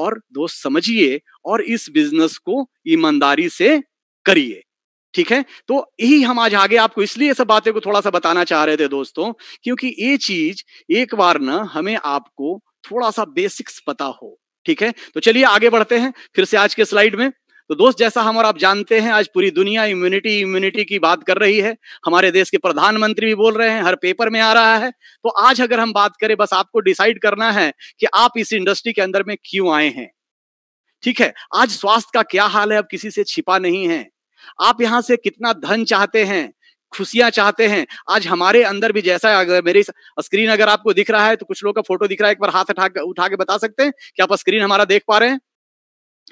और दोस्त समझिए और इस बिजनेस को ईमानदारी से करिए ठीक है तो यही हम आज आगे आपको इसलिए सब बातें को थोड़ा सा बताना चाह रहे थे दोस्तों क्योंकि ये चीज एक बार ना हमें आपको थोड़ा सा बेसिक्स पता हो ठीक है तो चलिए आगे बढ़ते हैं फिर से आज के स्लाइड में तो दोस्त जैसा हम और आप जानते हैं आज पूरी दुनिया इम्यूनिटी इम्यूनिटी की बात कर रही है हमारे देश के प्रधानमंत्री भी बोल रहे हैं हर पेपर में आ रहा है तो आज अगर हम बात करें बस आपको डिसाइड करना है कि आप इस इंडस्ट्री के अंदर में क्यों आए हैं ठीक है आज स्वास्थ्य का क्या हाल है अब किसी से छिपा नहीं है आप यहां से कितना धन चाहते हैं खुशियां चाहते हैं आज हमारे अंदर भी जैसा अगर मेरी स्क्रीन अगर आपको दिख रहा है तो कुछ लोग का फोटो दिख रहा है एक बार हाथ उठा उठा के बता सकते हैं कि आप स्क्रीन हमारा देख पा रहे हैं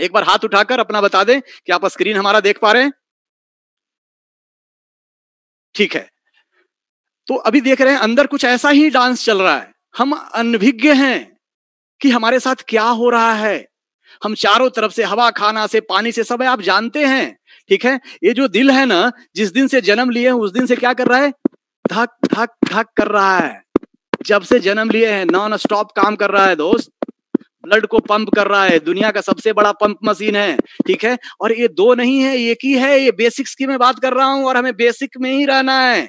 एक बार हाथ उठाकर अपना बता दें कि आप स्क्रीन हमारा देख पा रहे हैं ठीक है तो अभी देख रहे हैं अंदर कुछ ऐसा ही डांस चल रहा है हम अनभिज्ञ हैं कि हमारे साथ क्या हो रहा है हम चारों तरफ से हवा खाना से पानी से सब आप जानते हैं ठीक है ये जो दिल है ना जिस दिन से जन्म लिए हैं उस दिन से क्या कर रहा है धक धक धक कर रहा है जब से जन्म लिए हैं नॉन स्टॉप काम कर रहा है दोस्त ब्लड को पंप कर रहा है दुनिया का सबसे बड़ा पंप मशीन है ठीक है और ये दो नहीं है एक ही है ये बेसिक्स की मैं बात कर रहा हूं और हमें बेसिक में ही रहना है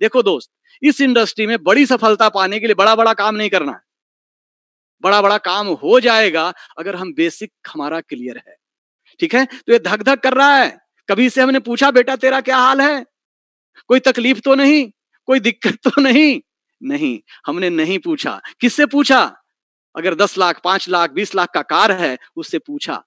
देखो दोस्त इस इंडस्ट्री में बड़ी सफलता पाने के लिए बड़ा बड़ा काम नहीं करना है बड़ा बड़ा काम हो जाएगा अगर हम बेसिक हमारा क्लियर है ठीक है तो ये धक धक कर रहा है कभी से हमने पूछा बेटा तेरा क्या हाल है कोई तकलीफ तो नहीं कोई दिक्कत तो नहीं नहीं हमने नहीं पूछा किससे पूछा अगर दस लाख पांच लाख बीस लाख का कार है उससे पूछा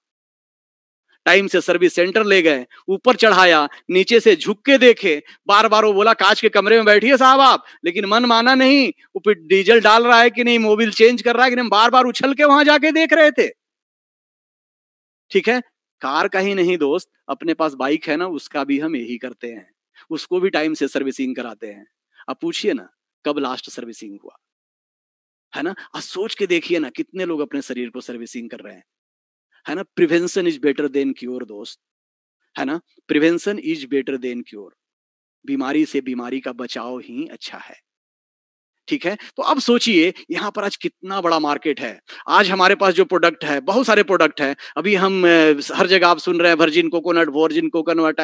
टाइम से सर्विस सेंटर ले गए ऊपर चढ़ाया नीचे से झुक के देखे बार बार वो बोला कांच के कमरे में बैठिए साहब आप लेकिन मन माना नहीं वो डीजल डाल रहा है कि नहीं मोबिल चेंज कर रहा है कि नहीं बार बार उछल के वहां जाके देख रहे थे ठीक है कार का ही नहीं दोस्त अपने पास बाइक है ना उसका भी हम यही करते हैं उसको भी टाइम से सर्विसिंग कराते हैं अब पूछिए ना कब लास्ट सर्विसिंग हुआ है ना आज सोच के देखिए ना कितने लोग अपने शरीर को सर्विसिंग कर रहे हैं है ना prevention is better than cure दोस्त है ना prevention is better than cure बीमारी से बीमारी का बचाव ही अच्छा है ठीक है तो अब सोचिए यहाँ पर आज कितना बड़ा मार्केट है आज हमारे पास जो प्रोडक्ट है बहुत सारे प्रोडक्ट है अभी हम हर जगह आप सुन रहे हैं वर्जिन कोकोनट वर्जिन कोकोनट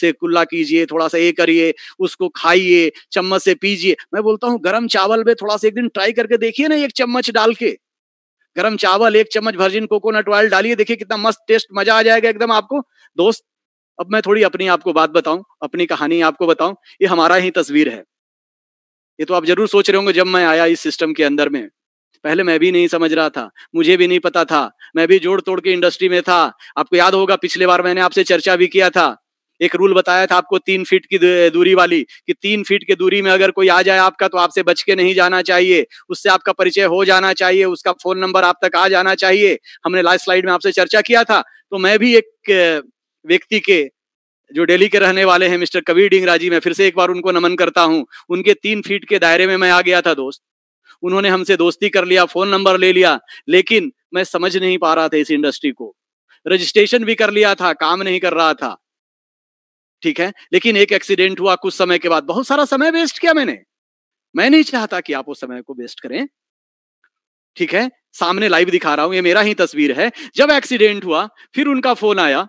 से कुल्ला कीजिए थोड़ा सा ये करिए उसको खाइए चम्मच से पीजिए मैं बोलता हूँ गर्म चावल में थोड़ा सा एक दिन ट्राई करके देखिए ना एक चम्मच डाल के गरम चावल एक चम्मच वर्जिन कोकोनट ऑयल डालिए देखिए कितना मस्त टेस्ट मजा आ जाएगा एकदम आपको दोस्त अब मैं थोड़ी अपनी आपको बात बताऊं अपनी कहानी आपको बताऊं ये हमारा ही तस्वीर है ये तो आप जरूर सोच रहे होंगे जब मैं आया इस सिस्टम के अंदर में पहले मैं भी नहीं समझ रहा था मुझे भी नहीं पता था मैं भी जोड़ तोड़ के इंडस्ट्री में था आपको याद होगा पिछले बार मैंने आपसे चर्चा भी किया था एक रूल बताया था आपको तीन फीट की दूरी वाली कि तीन फीट की दूरी में अगर कोई आ जाए आपका तो आपसे बच के नहीं जाना चाहिए उससे आपका परिचय हो जाना चाहिए उसका फोन नंबर आप तक आ जाना चाहिए हमने लास्ट स्लाइड में आपसे चर्चा किया था तो मैं भी एक व्यक्ति के जो दिल्ली के रहने वाले हैं मिस्टर कबीर डिंगरा जी मैं फिर से एक बार उनको नमन करता हूँ उनके तीन फीट के दायरे में मैं आ गया था दोस्त उन्होंने हमसे दोस्ती कर लिया फोन नंबर ले लिया लेकिन मैं समझ नहीं पा रहा था इस इंडस्ट्री को रजिस्ट्रेशन भी कर लिया था काम नहीं कर रहा था ठीक है लेकिन एक एक्सीडेंट हुआ कुछ समय के बाद बहुत सारा समय वेस्ट किया मैंने मैं नहीं चाहता कि आप उस समय को वेस्ट करें ठीक है सामने लाइव दिखा रहा हूं ये मेरा ही तस्वीर है जब एक्सीडेंट हुआ फिर उनका फोन आया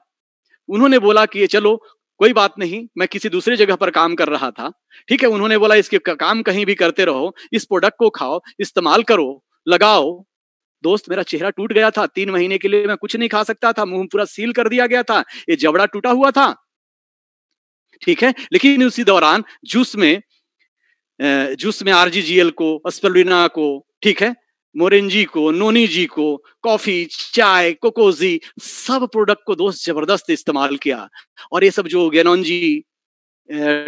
उन्होंने बोला कि चलो कोई बात नहीं मैं किसी दूसरी जगह पर काम कर रहा था ठीक है उन्होंने बोला इसके काम कहीं भी करते रहो इस प्रोडक्ट को खाओ इस्तेमाल करो लगाओ दोस्त मेरा चेहरा टूट गया था तीन महीने के लिए मैं कुछ नहीं खा सकता था मुंह पूरा सील कर दिया गया था ये जबड़ा टूटा हुआ था ठीक है लेकिन उसी दौरान जूस में जूस में आरजीजीएल को अस्पलिना को ठीक है मोरेंजी को नोनी जी को कॉफी चाय कोकोजी सब प्रोडक्ट को दोस्त जबरदस्त इस्तेमाल किया और ये सब जो गैनॉन जी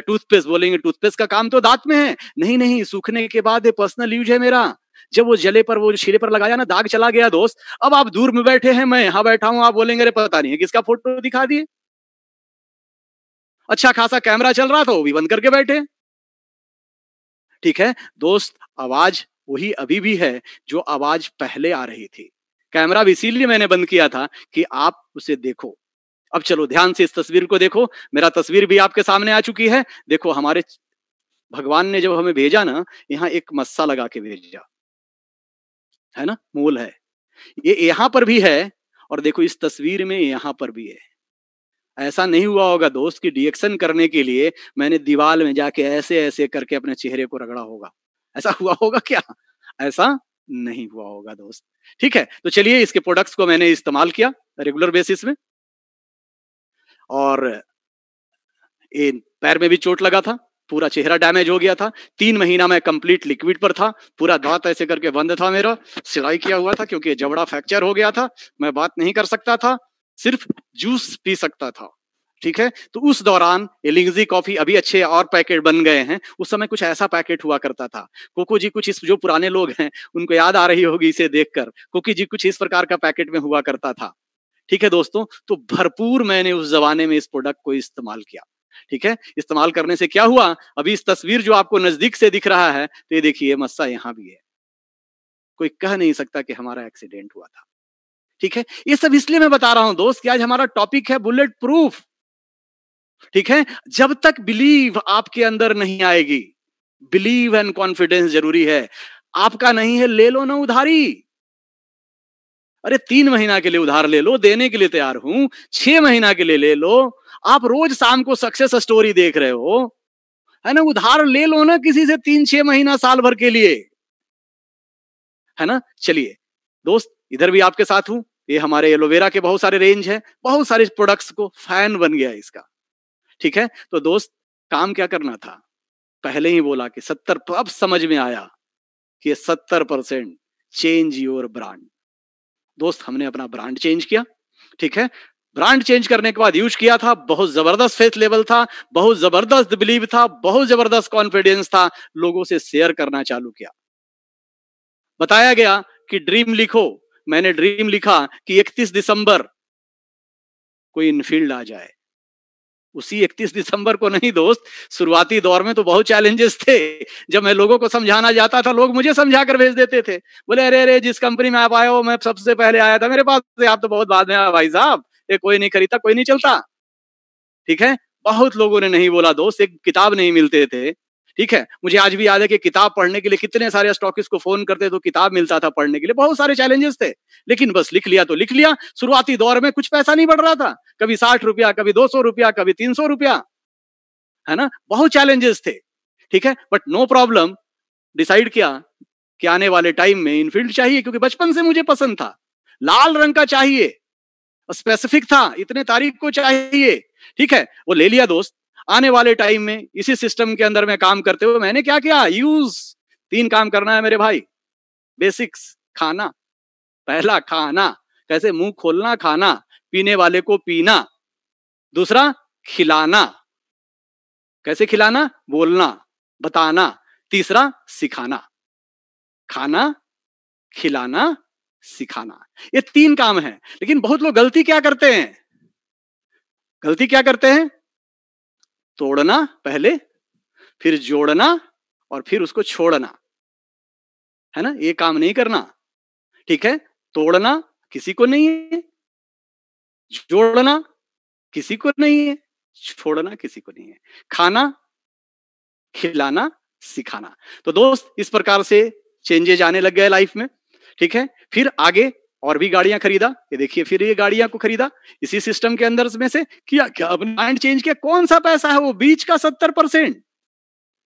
टूथपेस्ट बोलेंगे टूथपेस्ट का काम तो दांत में है नहीं नहीं सूखने के बाद ये पर्सनल यूज है मेरा जब वो जले पर वो शीरे पर लगाया ना दाग चला गया दोस्त अब आप दूर में बैठे हैं मैं यहाँ बैठा हूँ आप बोलेंगे अरे पता नहीं है किसका फोटो दिखा दिए अच्छा खासा कैमरा चल रहा था वो भी बंद करके बैठे ठीक है दोस्त आवाज वही अभी भी है जो आवाज पहले आ रही थी कैमरा भी इसीलिए मैंने बंद किया था कि आप उसे देखो अब चलो ध्यान से इस तस्वीर को देखो मेरा तस्वीर भी आपके सामने आ चुकी है देखो हमारे भगवान ने जब हमें भेजा ना यहाँ एक मस्सा लगा के भेजा है ना मूल है ये यहां पर भी है और देखो इस तस्वीर में यहां पर भी है ऐसा नहीं हुआ होगा दोस्त की डिएक्शन करने के लिए मैंने दीवार में जाके ऐसे ऐसे करके अपने चेहरे को रगड़ा होगा ऐसा हुआ होगा क्या ऐसा नहीं हुआ होगा दोस्त ठीक है तो चलिए इसके प्रोडक्ट्स को मैंने इस्तेमाल किया रेगुलर बेसिस में और पैर में भी चोट लगा था पूरा चेहरा डैमेज हो गया था तीन महीना मैं कंप्लीट लिक्विड पर था पूरा दांत ऐसे करके बंद था मेरा सिलाई किया हुआ था क्योंकि जबड़ा फ्रैक्चर हो गया था मैं बात नहीं कर सकता था सिर्फ जूस पी सकता था ठीक है तो उस दौरान एलिंगजी कॉफी अभी अच्छे और पैकेट बन गए हैं उस समय कुछ ऐसा पैकेट हुआ करता था कोको जी कुछ इस जो पुराने लोग हैं उनको याद आ रही होगी इसे देखकर कोकी जी कुछ इस प्रकार का पैकेट में हुआ करता था ठीक है दोस्तों तो भरपूर मैंने उस जमाने में इस प्रोडक्ट को इस्तेमाल किया ठीक है इस्तेमाल करने से क्या हुआ अभी इस तस्वीर जो आपको नजदीक से दिख रहा है तो ये देखिए मस्सा यहाँ भी है कोई कह नहीं सकता कि हमारा एक्सीडेंट हुआ था ठीक है ये सब इसलिए मैं बता रहा हूं दोस्त कि आज हमारा टॉपिक है बुलेट प्रूफ ठीक है जब तक बिलीव आपके अंदर नहीं आएगी बिलीव एंड कॉन्फिडेंस जरूरी है आपका नहीं है ले लो ना उधारी अरे तीन महीना के लिए उधार ले लो देने के लिए तैयार हूं छह महीना के लिए ले लो आप रोज शाम को सक्सेस स्टोरी देख रहे हो है ना उधार ले लो ना किसी से तीन छह महीना साल भर के लिए है ना चलिए दोस्त इधर भी आपके साथ हूं ये हमारे एलोवेरा के बहुत सारे रेंज है बहुत सारे प्रोडक्ट्स को फैन बन गया इसका ठीक है तो दोस्त काम क्या करना था पहले ही बोला कि सत्तर अब समझ में आया कि सत्तर परसेंट चेंज योर ब्रांड दोस्त हमने अपना ब्रांड चेंज किया ठीक है ब्रांड चेंज करने के बाद यूज किया था बहुत जबरदस्त फेथ लेवल था बहुत जबरदस्त बिलीव था बहुत जबरदस्त कॉन्फिडेंस था लोगों से शेयर करना चालू किया बताया गया कि ड्रीम लिखो मैंने ड्रीम लिखा कि 31 दिसंबर कोई इनफील्ड आ जाए उसी 31 दिसंबर को नहीं दोस्त शुरुआती दौर में तो बहुत चैलेंजेस थे जब मैं लोगों को समझाना जाता था लोग मुझे समझा कर भेज देते थे बोले अरे अरे जिस कंपनी में आप आए हो मैं सबसे पहले आया था मेरे पास से आप तो बहुत बाद में आया भाई साहब ये कोई नहीं खरीदता कोई नहीं चलता ठीक है बहुत लोगों ने नहीं बोला दोस्त एक किताब नहीं मिलते थे ठीक है मुझे आज भी याद है कि किताब पढ़ने के लिए कितने सारे स्टॉकिस को फोन करते तो किताब मिलता था पढ़ने के लिए बहुत सारे चैलेंजेस थे लेकिन बस लिख लिया तो लिख लिया शुरुआती दौर में कुछ पैसा नहीं बढ़ रहा था कभी साठ रुपया कभी दो सौ रुपया कभी तीन सौ रुपया है ना बहुत चैलेंजेस थे ठीक है बट नो प्रॉब्लम डिसाइड किया कि आने वाले टाइम में इनफील्ड चाहिए क्योंकि बचपन से मुझे पसंद था लाल रंग का चाहिए स्पेसिफिक था इतने तारीख को चाहिए ठीक है वो ले लिया दोस्त आने वाले टाइम में इसी सिस्टम के अंदर में काम करते हुए मैंने क्या किया यूज तीन काम करना है मेरे भाई बेसिक्स खाना पहला खाना कैसे मुंह खोलना खाना पीने वाले को पीना दूसरा खिलाना कैसे खिलाना बोलना बताना तीसरा सिखाना खाना खिलाना सिखाना ये तीन काम है लेकिन बहुत लोग गलती क्या करते हैं गलती क्या करते हैं तोड़ना पहले फिर जोड़ना और फिर उसको छोड़ना है ना ये काम नहीं करना ठीक है तोड़ना किसी को नहीं है जोड़ना किसी को नहीं है छोड़ना किसी को नहीं है खाना खिलाना सिखाना तो दोस्त इस प्रकार से चेंजेज आने लग गए लाइफ में ठीक है फिर आगे और भी गाड़ियां खरीदा ये देखिए फिर ये गाड़ियां को खरीदा इसी सिस्टम के अंदर में से किया क्या अपने माइंड चेंज किया कौन सा पैसा है वो बीच का सत्तर परसेंट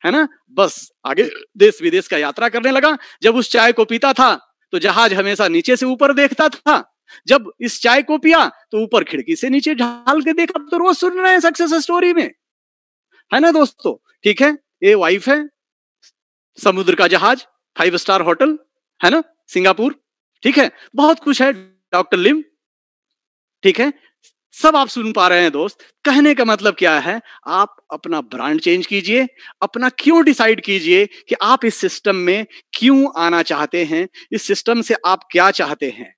है ना बस आगे देश विदेश का यात्रा करने लगा जब उस चाय को पीता था तो जहाज हमेशा नीचे से ऊपर देखता था जब इस चाय को पिया तो ऊपर खिड़की से नीचे ढाल के देखा तो रोज सुन रहे हैं सक्सेस स्टोरी में है ना दोस्तों ठीक है ये वाइफ है समुद्र का जहाज फाइव स्टार होटल है ना सिंगापुर ठीक है बहुत कुछ है डॉक्टर लिम ठीक है सब आप सुन पा रहे हैं दोस्त कहने का मतलब क्या है आप अपना ब्रांड चेंज कीजिए अपना क्यों डिसाइड कीजिए कि आप इस सिस्टम में क्यों आना चाहते हैं इस सिस्टम से आप क्या चाहते हैं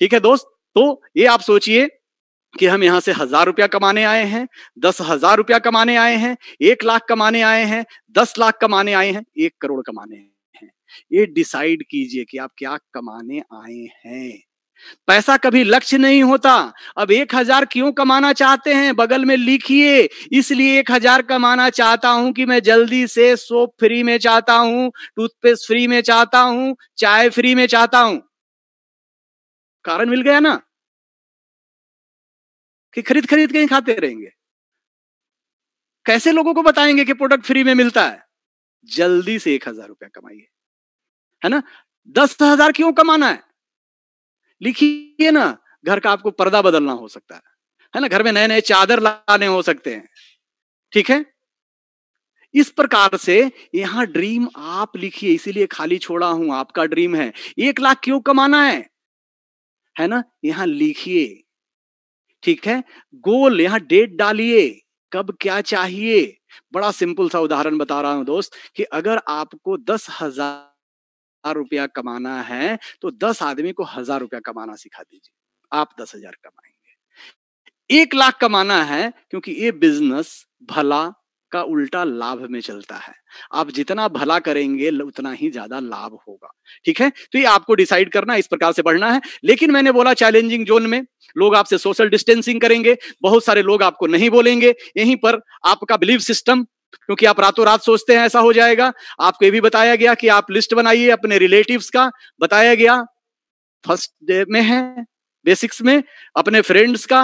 ठीक है दोस्त तो ये आप सोचिए कि हम यहां से हजार रुपया कमाने आए हैं दस हजार रुपया कमाने आए हैं एक लाख कमाने आए हैं दस लाख कमाने आए हैं एक करोड़ कमाने हैं ये डिसाइड कीजिए कि आप क्या कमाने आए हैं पैसा कभी लक्ष्य नहीं होता अब एक हजार क्यों कमाना चाहते हैं बगल में लिखिए इसलिए एक हजार कमाना चाहता हूं कि मैं जल्दी से सोप फ्री में चाहता हूं टूथपेस्ट फ्री में चाहता हूं चाय फ्री में चाहता हूं कारण मिल गया ना कि खरीद खरीद के ही खाते रहेंगे कैसे लोगों को बताएंगे कि प्रोडक्ट फ्री में मिलता है जल्दी से एक हजार रुपया कमाइए है ना दस हजार क्यों कमाना है लिखिए ना घर का आपको पर्दा बदलना हो सकता है है ना घर में नए नए चादर लाने हो सकते हैं ठीक है इस प्रकार से यहां ड्रीम आप लिखिए इसीलिए खाली छोड़ा हूं आपका ड्रीम है एक लाख क्यों कमाना है है ना यहां लिखिए ठीक है गोल यहां डेट डालिए कब क्या चाहिए बड़ा सिंपल सा उदाहरण बता रहा हूं दोस्त कि अगर आपको दस हजार हजार रुपया कमाना है तो दस आदमी को हजार रुपया कमाना सिखा दीजिए आप दस हजार कमाएंगे एक लाख कमाना है क्योंकि ये बिजनेस भला का उल्टा लाभ में चलता है आप जितना भला करेंगे उतना ही ज्यादा लाभ होगा ठीक है तो ये आपको डिसाइड करना इस प्रकार से बढ़ना है लेकिन मैंने बोला चैलेंजिंग जोन में लोग आपसे सोशल डिस्टेंसिंग करेंगे बहुत सारे लोग आपको नहीं बोलेंगे यहीं पर आपका बिलीव सिस्टम क्योंकि आप रातों रात सोचते हैं ऐसा हो जाएगा आपको ये भी बताया गया कि आप लिस्ट बनाइए अपने रिलेटिव्स का बताया गया फर्स्ट डे में है बेसिक्स में अपने फ्रेंड्स का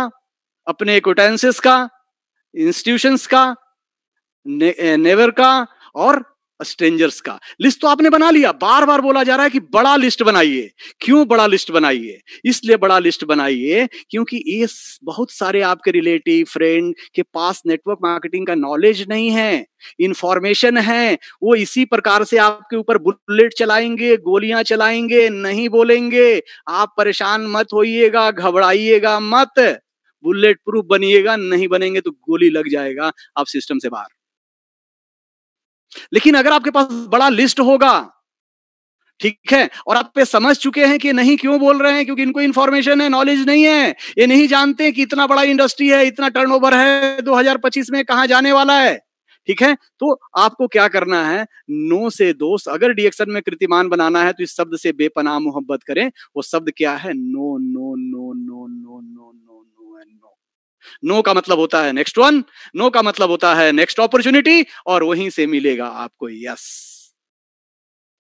अपने कोटेंसेस का इंस्टीट्यूशंस का ने, नेवर का और स्ट्रेंजर्स का लिस्ट तो आपने बना लिया बार बार बोला जा रहा है कि बड़ा लिस्ट बनाइए क्यों बड़ा लिस्ट बनाइए इसलिए बड़ा लिस्ट बनाइए क्योंकि ये बहुत सारे आपके रिलेटिव फ्रेंड के पास नेटवर्क मार्केटिंग का नॉलेज नहीं है इंफॉर्मेशन है वो इसी प्रकार से आपके ऊपर बुलेट चलाएंगे गोलियां चलाएंगे नहीं बोलेंगे आप परेशान मत होइएगा घबराइएगा मत बुलेट प्रूफ बनिएगा नहीं बनेंगे तो गोली लग जाएगा आप सिस्टम से बाहर लेकिन अगर आपके पास बड़ा लिस्ट होगा ठीक है और आप पे समझ चुके हैं कि नहीं क्यों बोल रहे हैं क्योंकि इनको इंफॉर्मेशन है नॉलेज नहीं है ये नहीं जानते कि इतना बड़ा इंडस्ट्री है इतना टर्नओवर है 2025 में कहा जाने वाला है ठीक है तो आपको क्या करना है नो से दोस्त अगर डिएक्शन में कृतिमान बनाना है तो इस शब्द से बेपनाह मोहब्बत करें वो शब्द क्या है no no no no no का मतलब होता है नेक्स्ट वन नो का मतलब होता है नेक्स्ट अपॉर्चुनिटी और वहीं से मिलेगा आपको यस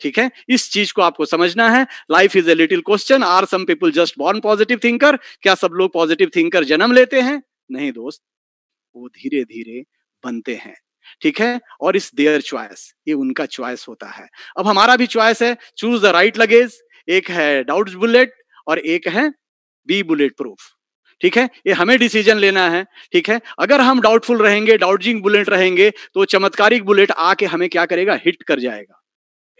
ठीक है इस चीज को आपको समझना है life is a little question are some people just born positive thinker क्या सब लोग पॉजिटिव थिंकर जन्म लेते हैं नहीं दोस्त वो धीरे धीरे बनते हैं ठीक है और इस देयर चॉइस ये उनका चॉइस होता है अब हमारा भी चॉइस है चूज द राइट लगेज एक है डाउट बुलेट और एक है बी बुलेट प्रूफ ठीक है ये हमें डिसीजन लेना है ठीक है अगर हम डाउटफुल रहेंगे डाउटिंग बुलेट रहेंगे तो चमत्कारिक बुलेट आके हमें क्या करेगा हिट कर जाएगा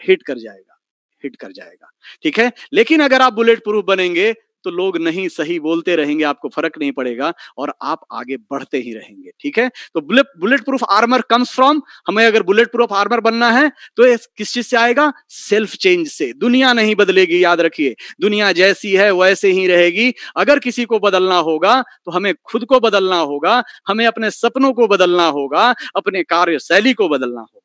हिट कर जाएगा हिट कर जाएगा ठीक है लेकिन अगर आप बुलेट प्रूफ बनेंगे तो लोग नहीं सही बोलते रहेंगे आपको फर्क नहीं पड़ेगा और आप आगे बढ़ते ही रहेंगे ठीक है तो bullet proof armour comes from हमें अगर बुलेट प्रूफ आर्मर बनना है तो किस चीज से आएगा सेल्फ चेंज से दुनिया नहीं बदलेगी याद रखिए दुनिया जैसी है वैसे ही रहेगी अगर किसी को बदलना होगा तो हमें खुद को बदलना होगा हमें अपने सपनों को बदलना होगा अपने कार्यशैली को बदलना होगा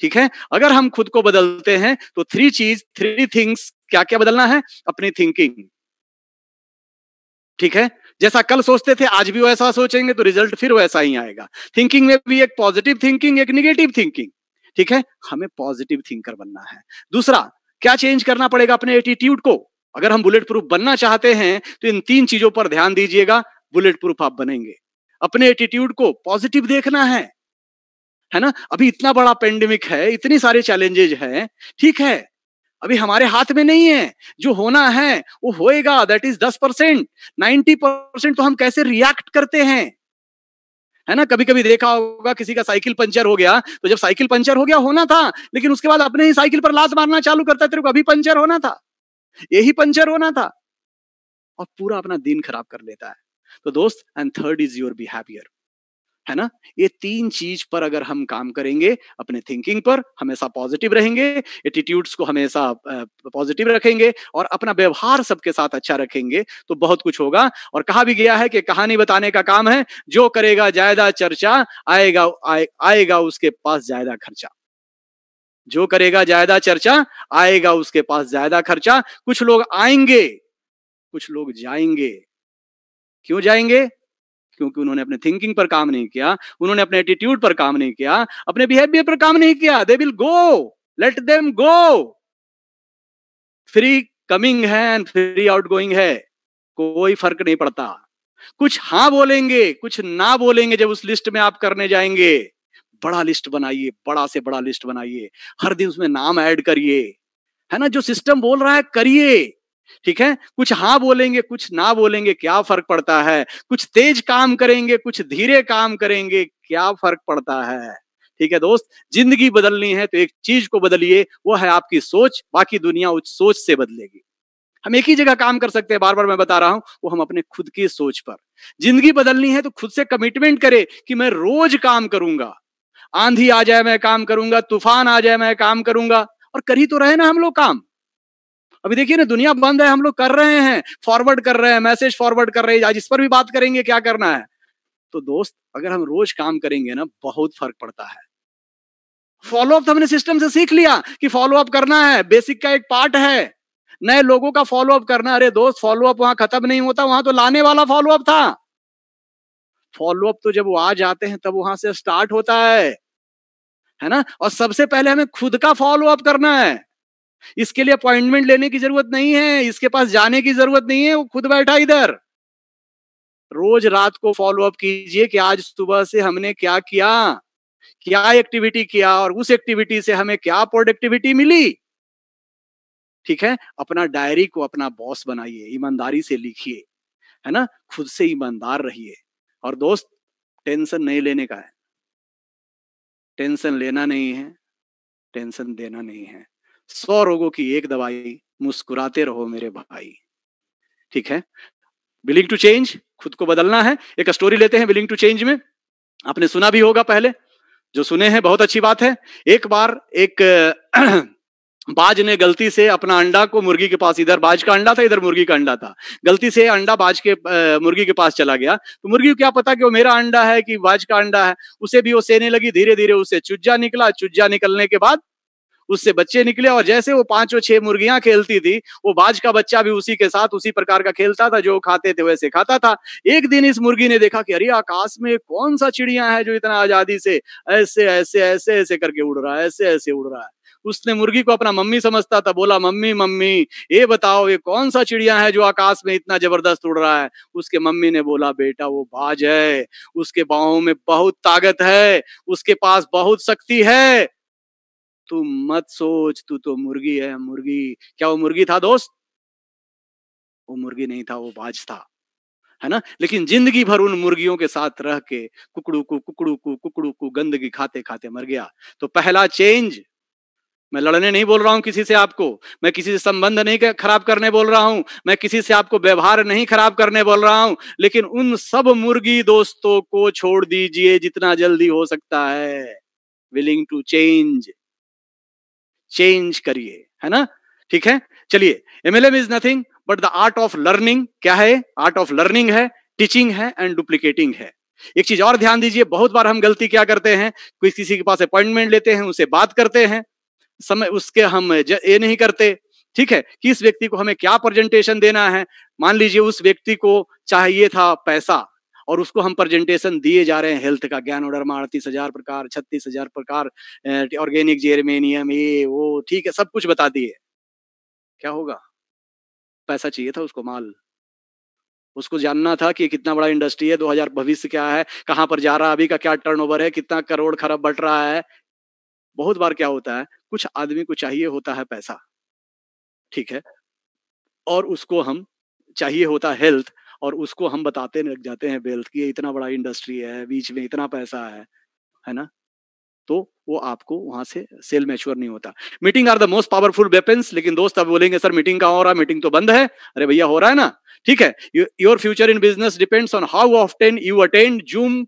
ठीक है अगर हम खुद को बदलते हैं तो थ्री चीज थ्री थिंग्स क्या क्या बदलना है अपनी थिंकिंग ठीक है जैसा कल सोचते थे आज भी वैसा सोचेंगे तो रिजल्ट फिर वैसा ही आएगा थिंकिंग में भी एक पॉजिटिव थिंकिंग एक निगेटिव थिंकिंग ठीक है हमें पॉजिटिव थिंकर बनना है दूसरा क्या चेंज करना पड़ेगा अपने एटीट्यूड को अगर हम बुलेट प्रूफ बनना चाहते हैं तो इन तीन चीजों पर ध्यान दीजिएगा बुलेट प्रूफ आप बनेंगे अपने एटीट्यूड को पॉजिटिव देखना है है ना अभी इतना बड़ा पेंडेमिक है इतनी सारे चैलेंजेज हैं ठीक है अभी हमारे हाथ में नहीं है जो होना है वो होएगा दैट इज दस परसेंट नाइन्टी परसेंट तो हम कैसे रिएक्ट करते हैं है ना कभी कभी देखा होगा किसी का साइकिल पंचर हो गया तो जब साइकिल पंचर हो गया होना था लेकिन उसके बाद अपने ही साइकिल पर लात मारना चालू करता तेरे को अभी पंचर होना था यही पंचर होना था और पूरा अपना दिन खराब कर लेता है तो दोस्त and third is your behaviour है ना ये तीन चीज पर अगर हम काम करेंगे अपने थिंकिंग पर हमेशा पॉजिटिव रहेंगे एटीट्यूड्स को हमेशा पॉजिटिव रखेंगे और अपना व्यवहार सबके साथ अच्छा रखेंगे तो बहुत कुछ होगा और कहा भी गया है कि कहानी बताने का काम है जो करेगा ज्यादा चर्चा आएगा आए, आएगा उसके पास ज्यादा खर्चा जो करेगा ज्यादा चर्चा आएगा उसके पास ज्यादा खर्चा कुछ लोग आएंगे कुछ लोग जाएंगे क्यों जाएंगे क्योंकि उन्होंने अपने थिंकिंग पर काम नहीं किया उन्होंने अपने एटीट्यूड पर काम नहीं किया अपने बिहेवियर पर काम नहीं किया they will go let them go free coming है एंड फ्री आउट गोइंग है कोई फर्क नहीं पड़ता कुछ हाँ बोलेंगे कुछ ना बोलेंगे जब उस लिस्ट में आप करने जाएंगे बड़ा लिस्ट बनाइए बड़ा से बड़ा लिस्ट बनाइए हर दिन उसमें नाम ऐड करिए है ना जो सिस्टम बोल रहा है करिए ठीक है कुछ हाँ बोलेंगे कुछ ना बोलेंगे क्या फर्क पड़ता है कुछ तेज काम करेंगे कुछ धीरे काम करेंगे क्या फर्क पड़ता है ठीक है दोस्त जिंदगी बदलनी है तो एक चीज को बदलिए वो है आपकी सोच बाकी दुनिया उस सोच से बदलेगी हम एक ही जगह काम कर सकते हैं बार बार मैं बता रहा हूं वो हम अपने खुद की सोच पर जिंदगी बदलनी है तो खुद से कमिटमेंट करे कि मैं रोज काम करूंगा आंधी आ जाए मैं काम करूंगा तूफान आ जाए मैं काम करूंगा और कर ही तो रहे ना हम लोग काम अभी देखिए ना दुनिया बंद है हम लोग कर रहे हैं फॉरवर्ड कर रहे हैं मैसेज फॉरवर्ड कर रहे हैं आज इस पर भी बात करेंगे क्या करना है तो दोस्त अगर हम रोज काम करेंगे ना बहुत फर्क पड़ता है तो हमने सिस्टम से सीख लिया कि फॉलो अप करना है बेसिक का एक पार्ट है नए लोगों का फॉलो अप करना अरे दोस्त फॉलोअप वहां खत्म नहीं होता वहां तो लाने वाला फॉलो अप था फॉलो अप तो जब वो आ जाते हैं तब वहां से स्टार्ट होता है है ना और सबसे पहले हमें खुद का फॉलो अप करना है इसके लिए अपॉइंटमेंट लेने की जरूरत नहीं है इसके पास जाने की जरूरत नहीं है वो खुद बैठा इधर रोज रात को फॉलोअप कीजिए कि आज सुबह से हमने क्या किया क्या एक्टिविटी किया और उस एक्टिविटी से हमें क्या प्रोडक्टिविटी मिली ठीक है अपना डायरी को अपना बॉस बनाइए ईमानदारी से लिखिए है ना खुद से ईमानदार रहिए और दोस्त टेंशन नहीं लेने का है टेंशन लेना नहीं है टेंशन देना नहीं है सौ रोगों की एक दवाई मुस्कुराते रहो मेरे भाई ठीक है विलिंग टू चेंज खुद को बदलना है एक स्टोरी लेते हैं विलिंग टू चेंज में आपने सुना भी होगा पहले जो सुने हैं बहुत अच्छी बात है एक बार एक बाज ने गलती से अपना अंडा को मुर्गी के पास इधर बाज का अंडा था इधर मुर्गी का अंडा था गलती से अंडा बाज के मुर्गी के पास चला गया तो मुर्गी को क्या पता कि वो मेरा अंडा है कि बाज का अंडा है उसे भी वो सेने लगी धीरे धीरे उसे चुज्जा निकला चुज्जा निकलने के बाद उससे बच्चे निकले और जैसे वो पांच और छह मुर्गियां खेलती थी वो बाज का बच्चा भी उसी के साथ उसी प्रकार का खेलता था जो खाते थे वैसे खाता था एक दिन इस मुर्गी ने देखा कि अरे आकाश में कौन सा चिड़िया है जो इतना आजादी से ऐसे ऐसे ऐसे ऐसे करके उड़ रहा है ऐसे ऐसे उड़ रहा है उसने मुर्गी को अपना मम्मी समझता था बोला मम्मी मम्मी ये बताओ ये कौन सा चिड़िया है जो आकाश में इतना जबरदस्त उड़ रहा है उसके मम्मी ने बोला बेटा वो बाज है उसके बाहों में बहुत ताकत है उसके पास बहुत शक्ति है तू मत सोच तू तो मुर्गी है मुर्गी क्या वो मुर्गी था दोस्त वो मुर्गी नहीं था वो बाज था है ना लेकिन जिंदगी भर उन मुर्गियों के साथ रह के कुकड़ू को कुकड़ू को कुकड़ू को गंदगी खाते खाते मर गया तो पहला चेंज मैं लड़ने नहीं बोल रहा हूं किसी से आपको मैं किसी से संबंध नहीं खराब करने बोल रहा हूं मैं किसी से आपको व्यवहार नहीं खराब करने बोल रहा हूं लेकिन उन सब मुर्गी दोस्तों को छोड़ दीजिए जितना जल्दी हो सकता है विलिंग टू चेंज चेंज करिए है ना ठीक है चलिए MLM is nothing but the art of learning क्या है आर्ट ऑफ लर्निंग है टीचिंग है एंड डुप्लीकेटिंग है एक चीज और ध्यान दीजिए बहुत बार हम गलती क्या करते हैं कोई किसी के पास अपॉइंटमेंट लेते हैं उसे बात करते हैं समय उसके हम ये नहीं करते ठीक है किस व्यक्ति को हमें क्या प्रेजेंटेशन देना है मान लीजिए उस व्यक्ति को चाहिए था पैसा और उसको हम प्रेजेंटेशन दिए जा रहे हैं हेल्थ का ज्ञान ऑर्डर अड़तीस हजार प्रकार छत्तीस हजार प्रकार ऑर्गेनिक जेरमेनियम ये वो ठीक है सब कुछ बता दिए क्या होगा पैसा चाहिए था उसको माल उसको जानना था कि कितना बड़ा इंडस्ट्री है 2000 भविष्य क्या है कहाँ पर जा रहा है अभी का क्या टर्नओवर है कितना करोड़ खरब बढ़ रहा है बहुत बार क्या होता है कुछ आदमी को चाहिए होता है पैसा ठीक है और उसको हम चाहिए होता हेल्थ और उसको हम बताते लग जाते हैं वेल्थ की इतना बड़ा इंडस्ट्री है बीच में इतना पैसा है है ना तो वो आपको वहां से सेल मैच्योर नहीं होता meeting are the most powerful weapon लेकिन दोस्त अब बोलेंगे सर मीटिंग कहाँ हो रहा है मीटिंग तो बंद है अरे भैया हो रहा है ना ठीक है your future in business depends on how often you attend Zoom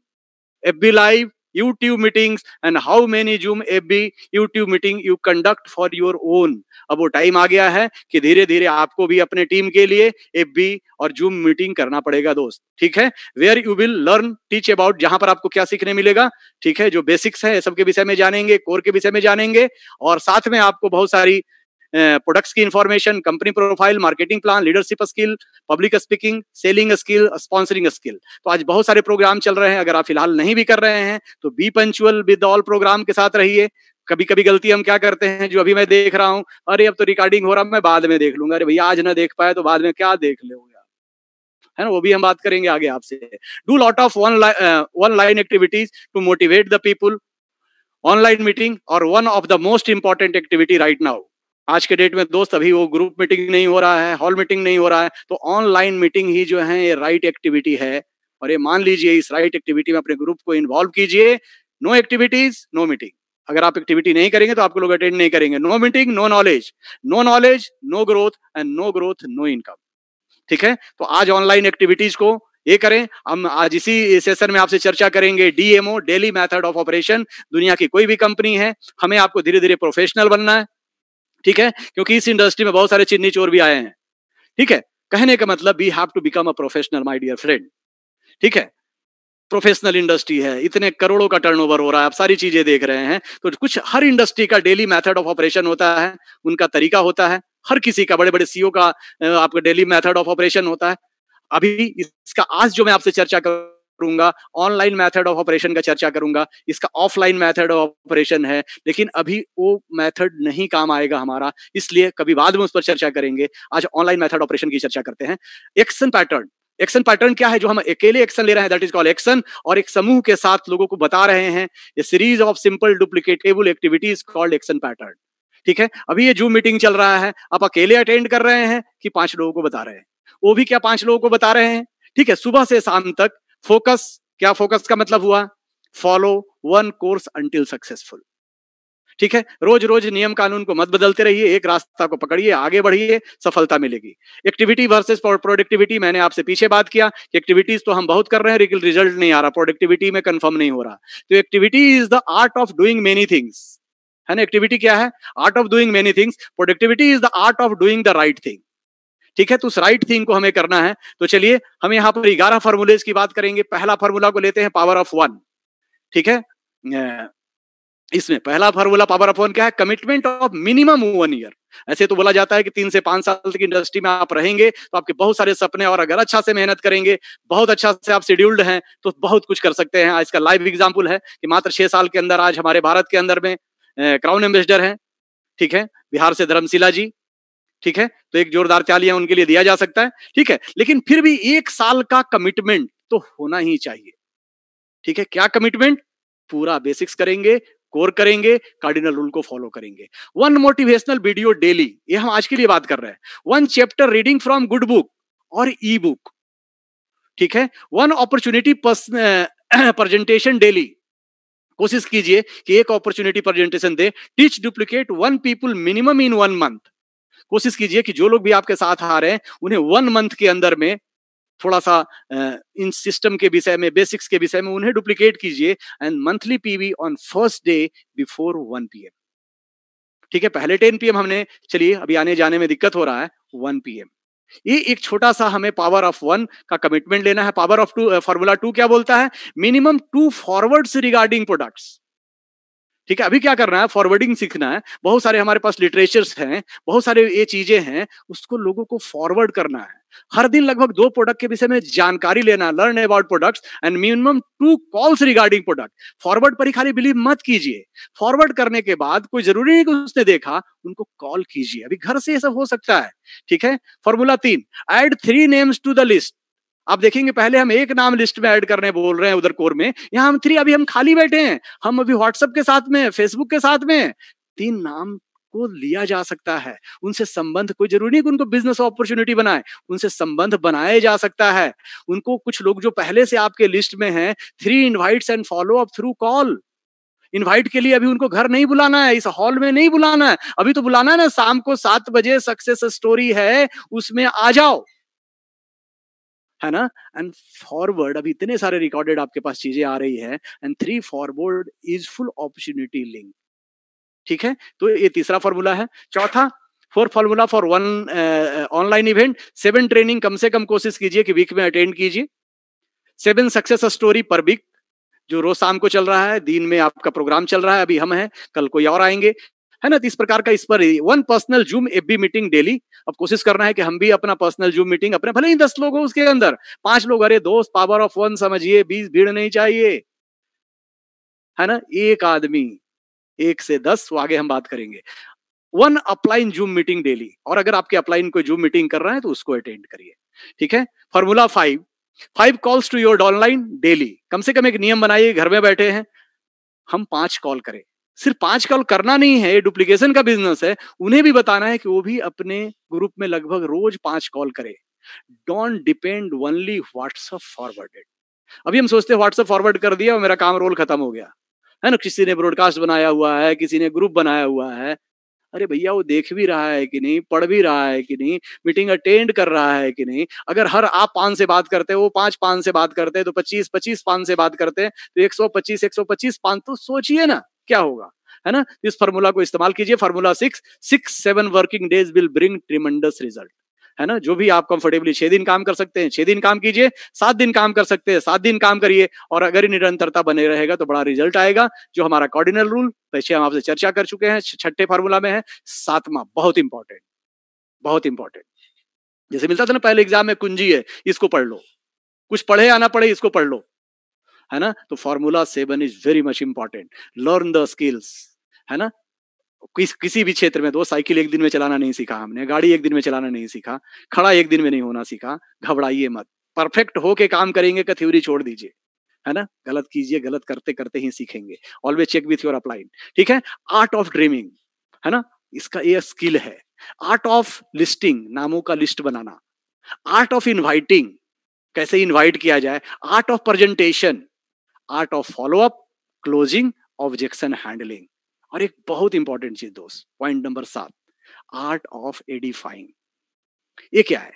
F B live YouTube meetings and how many Zoom FB YouTube meeting you conduct for your own. अब वो टाइम आ गया है कि धीरे धीरे आपको भी अपने टीम के लिए FB और Zoom meeting करना पड़ेगा दोस्त ठीक है where you will learn teach about जहां पर आपको क्या सीखने मिलेगा ठीक है जो बेसिक्स है सबके विषय में जानेंगे कोर के विषय में जानेंगे और साथ में आपको बहुत सारी प्रोडक्ट्स की information company profile marketing plan leadership skill public speaking selling skill sponsoring skill तो आज बहुत सारे प्रोग्राम चल रहे हैं अगर आप फिलहाल नहीं भी कर रहे हैं तो be punctual with all program के साथ रहिए कभी कभी गलती हम क्या करते हैं जो अभी मैं देख रहा हूँ अरे अब तो रिकॉर्डिंग हो रहा मैं बाद में देख लूंगा अरे भैया आज ना देख पाए तो बाद में क्या देख लो है ना वो भी हम बात करेंगे आगे आपसे do lot of one one line activities to motivate the people online meeting और one of the most important activity right now आज के डेट में दोस्त अभी वो ग्रुप मीटिंग नहीं हो रहा है हॉल मीटिंग नहीं हो रहा है तो ऑनलाइन मीटिंग ही जो है ये राइट एक्टिविटी है और ये मान लीजिए इस राइट एक्टिविटी में अपने ग्रुप को इन्वॉल्व कीजिए नो एक्टिविटीज नो मीटिंग अगर आप एक्टिविटी नहीं करेंगे तो आपको लोग अटेंड नहीं करेंगे no meeting no knowledge no knowledge no growth and no growth no income ठीक है तो आज ऑनलाइन एक्टिविटीज को ये करें हम आज इसी सेशन में आपसे चर्चा करेंगे DMO daily method of operation दुनिया की कोई भी कंपनी है हमें आपको धीरे धीरे प्रोफेशनल बनना है ठीक है क्योंकि इस इंडस्ट्री में बहुत सारे चिन्नी चोर भी आए हैं ठीक है कहने का मतलब we have to become a professional my dear friend ठीक है प्रोफेशनल इंडस्ट्री है इतने करोड़ों का टर्नओवर हो रहा है आप सारी चीजें देख रहे हैं तो कुछ हर इंडस्ट्री का डेली मेथड ऑफ ऑपरेशन होता है उनका तरीका होता है हर किसी का बड़े बड़े सीईओ का आपका डेली मेथड ऑफ ऑपरेशन होता है अभी इसका आज जो मैं आपसे चर्चा कर करूंगा ऑनलाइन मेथड ऑफ ऑपरेशन का चर्चा करूंगा इसका ऑफलाइन मेथड ऑफ ऑपरेशन है लेकिन अभी वो मेथड नहीं काम आएगा हमारा इसलिए कभी बाद में उस पर चर्चा करेंगे आज ऑनलाइन मेथड ऑपरेशन की चर्चा करते हैं एक्शन पैटर्न एक्शन पैटर्न क्या है जो हम अकेले एक्शन ले रहे हैं दैट इज कॉल्ड एक्शन और एक समूह के साथ लोगों को बता रहे हैं ये series of simple duplicatable activities called action pattern ठीक है अभी ये जूम मीटिंग चल रहा है आप अकेले अटेंड कर रहे हैं कि पांच लोगों को बता रहे हैं वो भी क्या पांच लोगों को बता रहे हैं ठीक है सुबह से शाम तक फोकस क्या फोकस का मतलब हुआ follow one course until successful ठीक है रोज रोज नियम कानून को मत बदलते रहिए एक रास्ता को पकड़िए आगे बढ़िए सफलता मिलेगी एक्टिविटी वर्सेस प्रोडक्टिविटी मैंने आपसे पीछे बात किया कि एक्टिविटीज तो हम बहुत कर रहे हैं लेकिन रिजल्ट नहीं आ रहा प्रोडक्टिविटी में कंफर्म नहीं हो रहा तो activity is the art of doing many things है ना एक्टिविटी क्या है art of doing many things productivity is the art of doing the right thing ठीक है तो उस राइट थिंग को हमें करना है तो चलिए हम यहाँ पर ग्यारह फॉर्मूलेज की बात करेंगे पहला फॉर्मूला को लेते हैं पावर ऑफ वन ठीक है इसमें पहला फार्मूला पावर ऑफ वन क्या है commitment of minimum one year ऐसे तो बोला जाता है कि तीन से पांच साल तक इंडस्ट्री में आप रहेंगे तो आपके बहुत सारे सपने और अगर अच्छा से मेहनत करेंगे बहुत अच्छा से आप शेड्यूल्ड हैं तो बहुत कुछ कर सकते हैं इसका लाइव एग्जाम्पल है कि मात्र छह साल के अंदर आज हमारे भारत के अंदर में क्राउन एम्बेसडर है ठीक है बिहार से धर्मशिला जी ठीक है तो एक जोरदार चालिया उनके लिए दिया जा सकता है ठीक है लेकिन फिर भी एक साल का कमिटमेंट तो होना ही चाहिए ठीक है क्या कमिटमेंट पूरा बेसिक्स करेंगे कोर करेंगे कार्डिनल रूल को फॉलो करेंगे वन मोटिवेशनल वीडियो डेली ये हम आज के लिए बात कर रहे हैं one chapter reading from good book और ई बुक ठीक है वन अपॉर्चुनिटी प्रेजेंटेशन डेली कोशिश कीजिए कि एक अपॉर्चुनिटी प्रेजेंटेशन दे teach duplicate one people minimum in one month कोशिश कीजिए कि जो लोग भी आपके साथ आ रहे हैं उन्हें वन मंथ के अंदर में थोड़ा सा इन सिस्टम के विषय में बेसिक्स के विषय में उन्हें डुप्लीकेट कीजिए and monthly PV on first day before one P ठीक है पहले टेन पीएम हमने चलिए अभी आने जाने में दिक्कत हो रहा है वन पीएम ये एक छोटा सा हमें पावर ऑफ वन का कमिटमेंट लेना है power of two formula two क्या बोलता है minimum two forwards regarding products ठीक है अभी क्या करना है फॉरवर्डिंग सीखना है बहुत सारे हमारे पास लिटरेचर्स हैं बहुत सारे ये चीजें हैं उसको लोगों को फॉरवर्ड करना है हर दिन लगभग दो प्रोडक्ट के विषय में जानकारी लेना learn about products and minimum two calls regarding product forward पर ही खाली बिलीव मत कीजिए फॉरवर्ड करने के बाद कोई जरूरी नहीं कि उसने देखा उनको कॉल कीजिए अभी घर से ये सब हो सकता है ठीक है फॉर्मूला तीन add three names to the list आप देखेंगे पहले हम एक नाम लिस्ट में ऐड करने बोल रहे हैं उधर कोर में यहाँ हम थ्री अभी हम खाली बैठे हैं हम अभी व्हाट्सएप के साथ में फेसबुक के साथ में तीन नाम को लिया जा सकता है उनसे संबंध कोई जरूरी नहीं कि उनको बिजनेस अपॉर्चुनिटी बनाए उनसे संबंध बनाया जा सकता है उनको कुछ लोग जो पहले से आपके लिस्ट में हैं three invites and follow up through call invite के लिए अभी उनको घर नहीं बुलाना है इस हॉल में नहीं बुलाना है अभी तो बुलाना है ना शाम को सात बजे सक्सेस स्टोरी है उसमें आ जाओ है ना एंड फॉरवर्ड अब इतने सारे रिकॉर्डेड आपके पास चीजें आ रही है and three forward is full opportunity link ठीक है तो ये तीसरा फॉर्मूला है चौथा four formula four one online event seven training कम से कम कोशिश कीजिए कि वीक में अटेंड कीजिए seven success story per week जो रोज शाम को चल रहा है दिन में आपका प्रोग्राम चल रहा है अभी हम हैं कल कोई और आएंगे है ना तो इस प्रकार का इस पर one personal Zoom F B meeting daily अब कोशिश करना है कि हम भी अपना पर्सनल जूम मीटिंग अपने भले ही दस लोग हो उसके अंदर पांच लोग अरे दोस्त पावर ऑफ वन समझिए बीस भीड़ नहीं चाहिए है ना एक आदमी एक से दस वो आगे हम बात करेंगे one upline Zoom meeting daily और अगर आपके अपलाइन कोई जूम मीटिंग कर रहा है तो उसको अटेंड करिए ठीक है formula five five calls to your online daily कम से कम एक नियम बनाइए घर में बैठे हैं हम पांच कॉल करें सिर्फ पांच कॉल करना नहीं है ये डुप्लीकेशन का बिजनेस है उन्हें भी बताना है कि वो भी अपने ग्रुप में लगभग रोज पांच कॉल करे don't depend only WhatsApp forwarded अभी हम सोचते हैं व्हाट्सअप फॉरवर्ड कर दिया और मेरा काम रोल खत्म हो गया है ना किसी ने ब्रॉडकास्ट बनाया हुआ है किसी ने ग्रुप बनाया हुआ है अरे भैया वो देख भी रहा है कि नहीं पढ़ भी रहा है कि नहीं मीटिंग अटेंड कर रहा है कि नहीं अगर हर आप पांच से बात करते हैं वो पांच पांच से बात करते हैं तो पच्चीस पच्चीस पांच से बात करते हैं तो एक सौ पच्चीस एक सौ पच्चीस पांच तो सोचिए ना क्या होगा है ना इस फॉर्मूला को इस्तेमाल कीजिए formula six six seven working days will bring tremendous result है ना जो भी आप कंफर्टेबली छह दिन काम कर सकते हैं छह दिन काम कीजिए सात दिन काम कर सकते हैं सात दिन काम करिए और अगर निरंतरता बने रहेगा तो बड़ा रिजल्ट आएगा जो हमारा कॉर्डिनल रूल पीछे हम आपसे चर्चा कर चुके हैं छठे फार्मूला में है सातवां बहुत इंपॉर्टेंट बहुत इंपॉर्टेंट जैसे मिलता था ना पहले एग्जाम में कुंजी है इसको पढ़ लो कुछ पढ़े आना पड़े इसको पढ़ लो है ना तो formula seven is very much important learn the skills है ना किस किसी भी क्षेत्र में दो साइकिल एक दिन में चलाना नहीं सीखा हमने गाड़ी एक दिन में चलाना नहीं सीखा खड़ा एक दिन में नहीं होना सीखा घबराइए मत परफेक्ट होके काम करेंगे का थ्योरी छोड़ दीजिए है ना गलत कीजिए गलत करते करते ही सीखेंगे always check with your upline ठीक है आर्ट ऑफ ड्रीमिंग है ना इसका ये स्किल है आर्ट ऑफ लिस्टिंग नामों का लिस्ट बनाना आर्ट ऑफ इनवाइटिंग कैसे इनवाइट किया जाए art of presentation art of follow up closing objection handling और एक बहुत इंपॉर्टेंट चीज दोस्त पॉइंट नंबर सात आर्ट ऑफ एडिफाइंग ये क्या है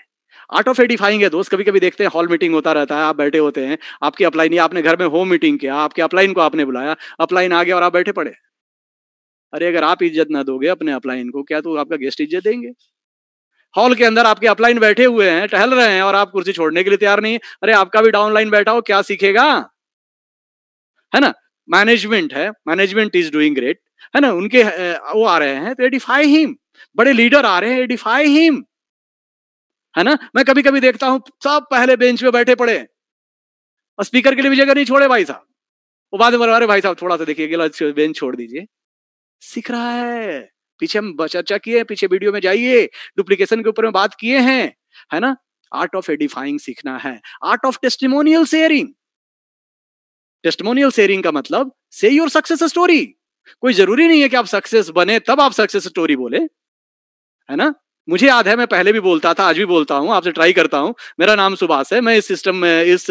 आर्ट ऑफ एडिफाइंग है दोस्त कभी कभी देखते हैं हॉल मीटिंग होता रहता है आप बैठे होते हैं आपकी अपलाइन या आपने घर में होम मीटिंग किया आपके अपलाइन को आपने बुलाया अपलाइन आ गया और आप बैठे पड़े अरे अगर आप इज्जत ना दोगे अपने अपलाइन को क्या तो आपका गेस्ट इज्जत देंगे हॉल के अंदर आपके अपलाइन बैठे हुए हैं टहल रहे हैं और आप कुर्सी छोड़ने के लिए तैयार नहीं है अरे आपका भी डाउनलाइन बैठा हो क्या सीखेगा है ना मैनेजमेंट है मैनेजमेंट इज डूइंग ग्रेट है ना उनके वो आ रहे हैं तो एडिफाई हिम बड़े लीडर आ रहे हैं एडिफाई हिम है ना मैं कभी कभी देखता हूं सब पहले बेंच पे बैठे पड़े और स्पीकर के लिए भी जगह नहीं छोड़े भाई साहब वो बाद में अरे भाई साहब थोड़ा सा देखिए गिला बेंच छोड़ दीजिए सीख रहा है पीछे हम चर्चा किए पीछे वीडियो में जाइए डुप्लीकेशन के ऊपर में बात किए हैं है ना आर्ट ऑफ एडिफाइंग सीखना है art of testimonial sharing testimonial sharing का मतलब से योर सक्सेस स्टोरी कोई जरूरी नहीं है कि आप सक्सेस बने तब आप सक्सेस स्टोरी बोले है ना मुझे याद है मैं पहले भी बोलता था आज भी बोलता हूँ आपसे ट्राई करता हूँ मेरा नाम सुभाष है मैं इस सिस्टम में इस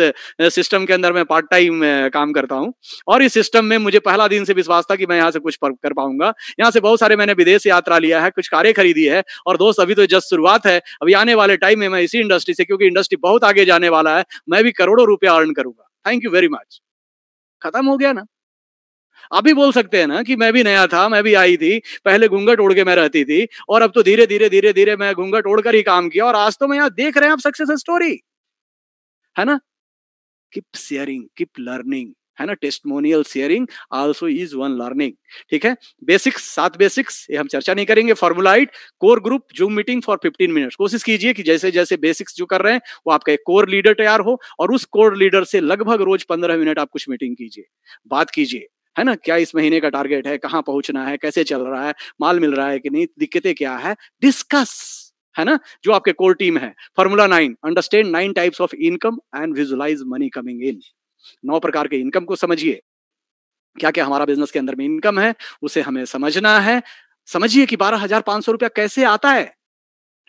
सिस्टम के अंदर मैं पार्ट टाइम काम करता हूँ और इस सिस्टम में मुझे पहला दिन से विश्वास था कि मैं यहाँ से कुछ कर पाऊंगा यहाँ से बहुत सारे मैंने विदेश यात्रा लिया है कुछ कार्य खरीदी है और दोस्त अभी तो जस्ट शुरुआत है अभी आने वाले टाइम में मैं इसी इंडस्ट्री से क्योंकि इंडस्ट्री बहुत आगे जाने वाला है मैं भी करोड़ों रुपया अर्न करूंगा थैंक यू वेरी मच खत्म हो गया ना आप भी बोल सकते हैं ना कि मैं भी नया था मैं भी आई थी पहले घूंघट ओढ़ के मैं रहती थी और अब तो धीरे धीरे धीरे धीरे मैं घूंघट ओढ़कर ही काम किया और आज तो मैं यहां देख रहे हैं आप सक्सेस स्टोरी है ना कीप शेयरिंग कीप लर्निंग है ना testimonial sharing also is one learning ठीक है बेसिक्स सात बेसिक्स ये हम चर्चा नहीं करेंगे formula eight core group Zoom meeting for 15 minutes कोशिश कीजिए कि जैसे जैसे बेसिक्स जो कर रहे हैं वो आपका एक कोर लीडर तैयार हो और उस कोर लीडर से लगभग रोज पंद्रह मिनट आप कुछ मीटिंग कीजिए बात कीजिए है ना क्या इस महीने का टारगेट है कहाँ पहुंचना है कैसे चल रहा है माल मिल रहा है कि नहीं दिक्कतें क्या है डिस्कस है ना जो आपके कोर टीम है formula nine understand nine types of income and visualize money coming in नौ प्रकार के इनकम को समझिए क्या क्या हमारा बिजनेस के अंदर में इनकम है उसे हमें समझना है समझिए कि बारह हजार पांच सौ रुपया कैसे आता है